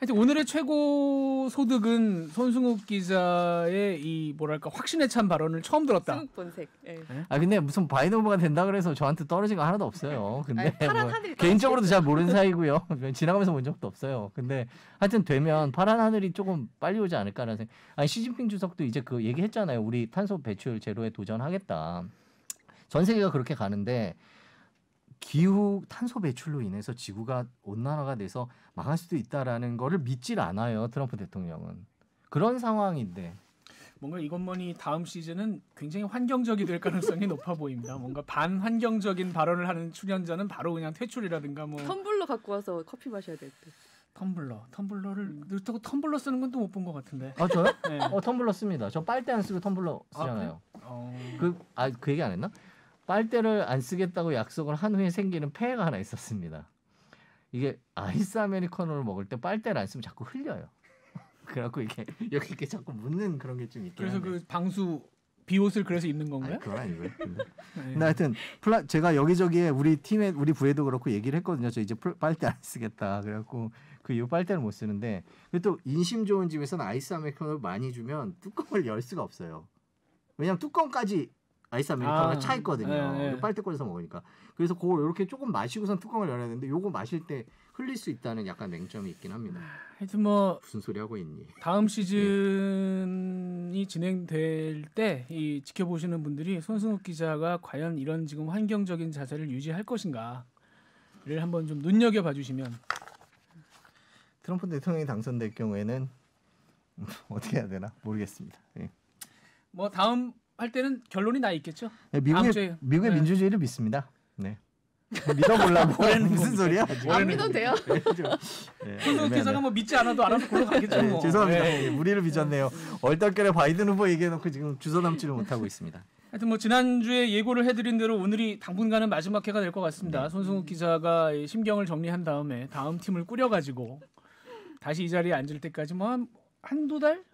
하여튼 오늘의 최고 소득은 손승욱 기자의 이 뭐랄까 확신에 찬 발언을 처음 들었다. 승욱 본색. 예. 네? 아 근데 무슨 바이노브가 된다 그래서 저한테 떨어진 거 하나도 없어요. 아, 근데 아니, 뭐 개인적으로도 잘 모르는 사이고요. 지나가면서 본 적도 없어요. 근데 하여튼 되면 파란 하늘이 조금 빨리 오지 않을까라는 생각. 아니 시진핑 주석도 이제 그 얘기했잖아요. 우리 탄소 배출 제로에 도전하겠다. 전 세계가 그렇게 가는데 기후 탄소 배출로 인해서 지구가 온난화가 돼서 망할 수도 있다라는 거를 믿질 않아요. 트럼프 대통령은. 그런 상황인데 뭔가 이것 뭐니 다음 시즌은 굉장히 환경적이 될 가능성이 높아 보입니다. 뭔가 반환경적인 발언을 하는 출연자는 바로 그냥 퇴출이라든가 뭐 텀블러 갖고 와서 커피 마셔야 될 듯. 텀블러, 텀블러를 그렇다 텀블러 쓰는 건 또 못 본 것 같은데. 아 저요? 네. 어 텀블러 씁니다. 저 빨대 안 쓰고 텀블러 아, 쓰잖아요. 그 아그 어. 아, 그 얘기 안 했나? 빨대를 안 쓰겠다고 약속을 한 후에 생기는 폐해가 하나 있었습니다. 이게 아이스 아메리카노를 먹을 때 빨대를 안 쓰면 자꾸 흘려요. 그래갖고 이게 여기 이렇게 자꾸 묻는 그런 게 좀 있긴 그래서 하네. 그 방수 비옷을 그래서 입는 건가요? 아니, 그건 아니고요. 근데. 네. 하여튼 플라 제가 여기저기에 우리 팀에 우리 부에도 그렇고 얘기를 했거든요. 저 이제 빨대 안 쓰겠다. 그래갖고 그이 빨대를 못 쓰는데 또 인심 좋은 집에서는 아이스 아메리카노를 많이 주면 뚜껑을 열 수가 없어요. 왜냐면 뚜껑까지 아이스 아메리카노가 아, 차 있거든요. 예, 네, 예. 네. 빨대골에서 먹으니까. 그래서 그걸 이렇게 조금 마시고선 뚜껑을 열어야 되는데 요거 마실 때 흘릴 수 있다는 약간 맹점이 있긴 합니다. 하여튼 뭐 무슨 소리 하고 있니? 다음 시즌이 예. 진행될 때 이 지켜보시는 분들이 손승욱 기자가 과연 이런 지금 환경적인 자세를 유지할 것인가를 한번 좀 눈여겨 봐 주시면 트럼프 대통령이 당선될 경우에는 어떻게 해야 되나 모르겠습니다. 예. 뭐 다음 할 때는 결론이 나 있겠죠. 네, 미국의 미국의 네. 민주주의를 믿습니다. 네. 믿어보려고 무슨 소리야? 네, 안 믿어도 돼요. 네, 네, 손석희 기자가 뭐 믿지 않아도 알아서 굴러가겠죠. 뭐. 죄송합니다. 네. 우리를 예, 빚었네요. 얼떨결에 바이든 후보 얘기해놓고 지금 주소 담지를 못하고 있습니다. 하여튼 뭐 지난주에 예고를 해드린 대로 오늘이 당분간은 마지막 회가 될 것 같습니다. 네. 손승욱 기자가 심경을 정리한 다음에 다음 팀을 꾸려가지고 다시 이 자리에 앉을 때까지 뭐 한, 한두 달?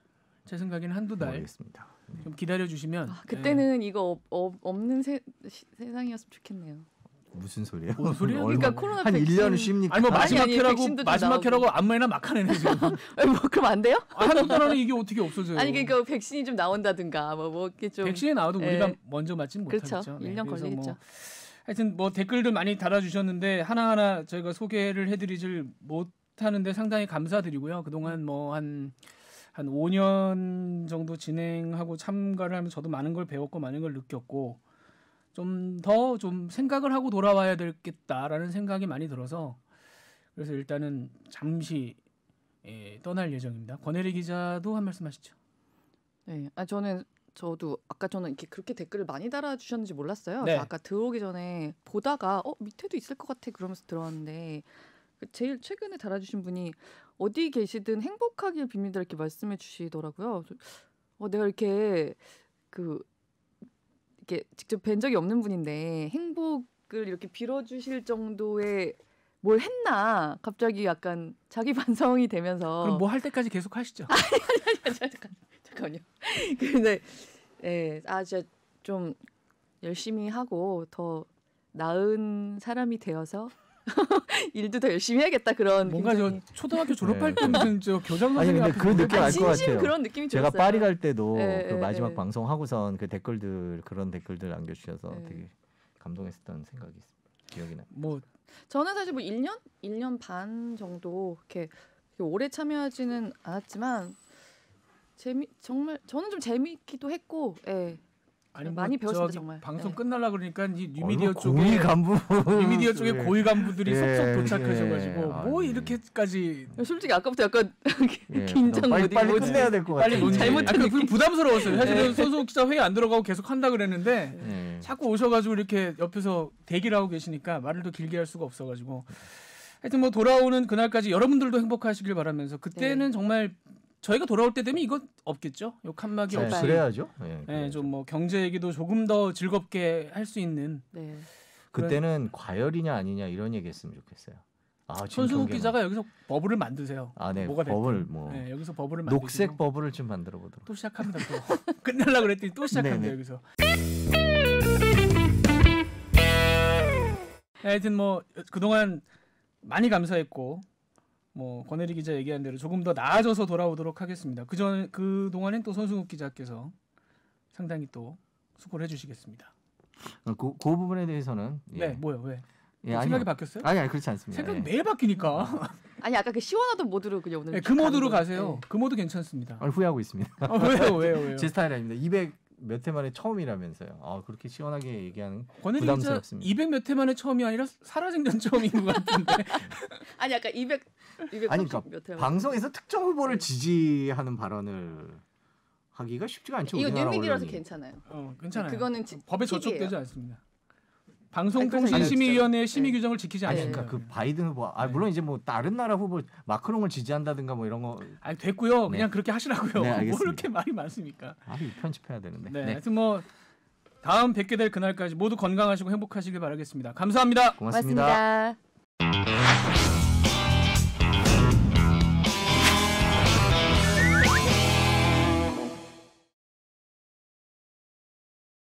제 생각에는 한두 달. 모겠습니다 좀 기다려 주시면 아, 예. 그때는 네. 이거 어, 없는 세, 시, 세상이었으면 좋겠네요. 무슨 소리예요? 뭔소리요 그러니까 코로나 한 백신... 1년 쉽니까? 아니 뭐 마지막 회라고 마지막 회라고 아무 말나막 하네 지금. 뭐 그럼 안 돼요? 아, 한국 나라는 이게 어떻게 없어져요? 아니 그러니까 백신이 좀 나온다든가 뭐뭐 뭐 좀 백신이 나와도 네. 우리가 예. 먼저 맞진 못하죠 그렇죠. 1년 예, 뭐 걸리겠죠. 뭐 하여튼 뭐 댓글들 많이 달아주셨는데 하나하나 저희가 소개를 해드리질 못하는데 상당히 감사드리고요. 그동안 뭐한 한 5년 정도 진행하고 참가를 하면 저도 많은 걸 배웠고 많은 걸 느꼈고 좀 더좀 좀 생각을 하고 돌아와야 되겠다라는 생각이 많이 들어서 그래서 일단은 잠시 예, 떠날 예정입니다. 권혜리 기자도 한 말씀 하시죠. 네, 아 저는 저도 아까 저는 이렇게 그렇게 댓글을 많이 달아주셨는지 몰랐어요. 네. 아까 들어오기 전에 보다가 어 밑에도 있을 것 같아 그러면서 들어왔는데 제일 최근에 달아주신 분이 어디 계시든 행복하길 빕니다 이렇게 말씀해 주시더라고요. 어, 내가 이렇게 그 이렇게 직접 뵌 적이 없는 분인데 행복을 이렇게 빌어주실 정도의 뭘 했나 갑자기 약간 자기 반성이 되면서 그럼 뭐 할 때까지 계속 하시죠. 아니 아니 아니, 잠깐 잠깐요. 근데 예, 아 진짜 좀 열심히 하고 더 나은 사람이 되어서 일도 더 열심히 해야겠다 그런 뭔가 굉장히... 네. 저 초등학교 졸업할 네, 때는 저 교장 선생님 아니 근데 그 느낌 알것 같아요. 그런 느낌이 제가 들었어요. 파리 갈 때도 네, 그 예, 마지막 예. 방송 하고선 그 댓글들 그런 댓글들 남겨주셔서 되게 감동했었던 생각이 있습니다. 기억이 나. 뭐 저는 사실 뭐 1년 1년 반 정도 이렇게 오래 참여하지는 않았지만 재미 정말 저는 좀 재미있기도 했고 예. 아니 뭐 많이 배웠습니다 정말. 방송 네. 끝날라 그러니까 이 뉴미디어 뭐 쪽에 고위 간부 뉴미디어 쪽에 예. 고위 간부들이 예, 속 도착하셔가지고 예, 아, 뭐 이렇게까지 네, 솔직히 아까부터 약간 예, 긴장 빨리 빨리 뭐지? 끝내야 될 것 같아요. 잘못 아까 부담스러웠어요. 네. 사실은 손소 기자 회의 안 들어가고 계속 한다 그랬는데 예. 자꾸 오셔가지고 이렇게 옆에서 대기를 하고 계시니까 말을 더 길게 할 수가 없어가지고 하여튼 뭐 돌아오는 그날까지 여러분들도 행복하시길 바라면서 그때는 네. 정말 저희가 돌아올 때 되면 이건 없겠죠. 요 칸막이 없이. 그래야죠. 예, 네, 좀뭐 경제 얘기도 조금 더 즐겁게 할 수 있는. 네. 그때는 과열이냐 아니냐 이런 얘기했으면 좋겠어요. 아, 손승욱 뭐. 기자가 여기서 버블을 만드세요. 아, 네. 뭐가 버블 됐든. 뭐. 네, 여기서 버블을 만드세요. 녹색 만드시고. 버블을 좀 만들어 보도록. 또 시작합니다. 또. 끝내려 그랬더니 또 시작합니다. 네네. 여기서. 네, 하여튼 뭐 그동안 많이 감사했고 뭐 권혜리 기자 얘기한 대로 조금 더 나아져서 돌아오도록 하겠습니다. 그 전 그 동안엔 또 손승욱 기자께서 상당히 또 수고를 해주시겠습니다. 어, 그, 그 부분에 대해서는 예. 네 뭐요 왜 예, 뭐 생각이 아니요. 바뀌었어요? 아니 아니 그렇지 않습니다. 생각 예. 매일 바뀌니까 아. 아니 아까 그 시원하던 모드로 그냥 오늘 네, 그 모드로 가세요. 네. 그 모드 괜찮습니다. 아, 후회하고 있습니다. 아, 왜요 왜요 왜요? 제 스타일 아닙니다. 200 몇해 만에 처음이라면서요. 아 그렇게 시원하게 얘기하는 부담스럽습니다. 200몇 회 만에 처음이 아니라 살아생전 처음인 것 같은데. 아니 아까 200 200 아니 그러니까 방송에서 특정 후보를 지지하는 발언을 하기가 쉽지가 않죠. 이거 뉴미디라서 괜찮아요. 어, 괜찮아요. 그거는 지, 법에 저촉되지 않습니다. 방송통신심의위원회 심의 네. 규정을 지키지 않으니까 그러니까 그 바이든 후보 아 네. 물론 이제 뭐 다른 나라 후보 마크롱을 지지한다든가 뭐 이런 거 아, 됐고요 네. 그냥 그렇게 하시라고요 뭐 이렇게 말이 많습니까 아니 편집해야 되는데 네, 하여튼 뭐 다음 뵙게 될 그날까지 모두 건강하시고 행복하시길 바라겠습니다 감사합니다 고맙습니다. 고맙습니다.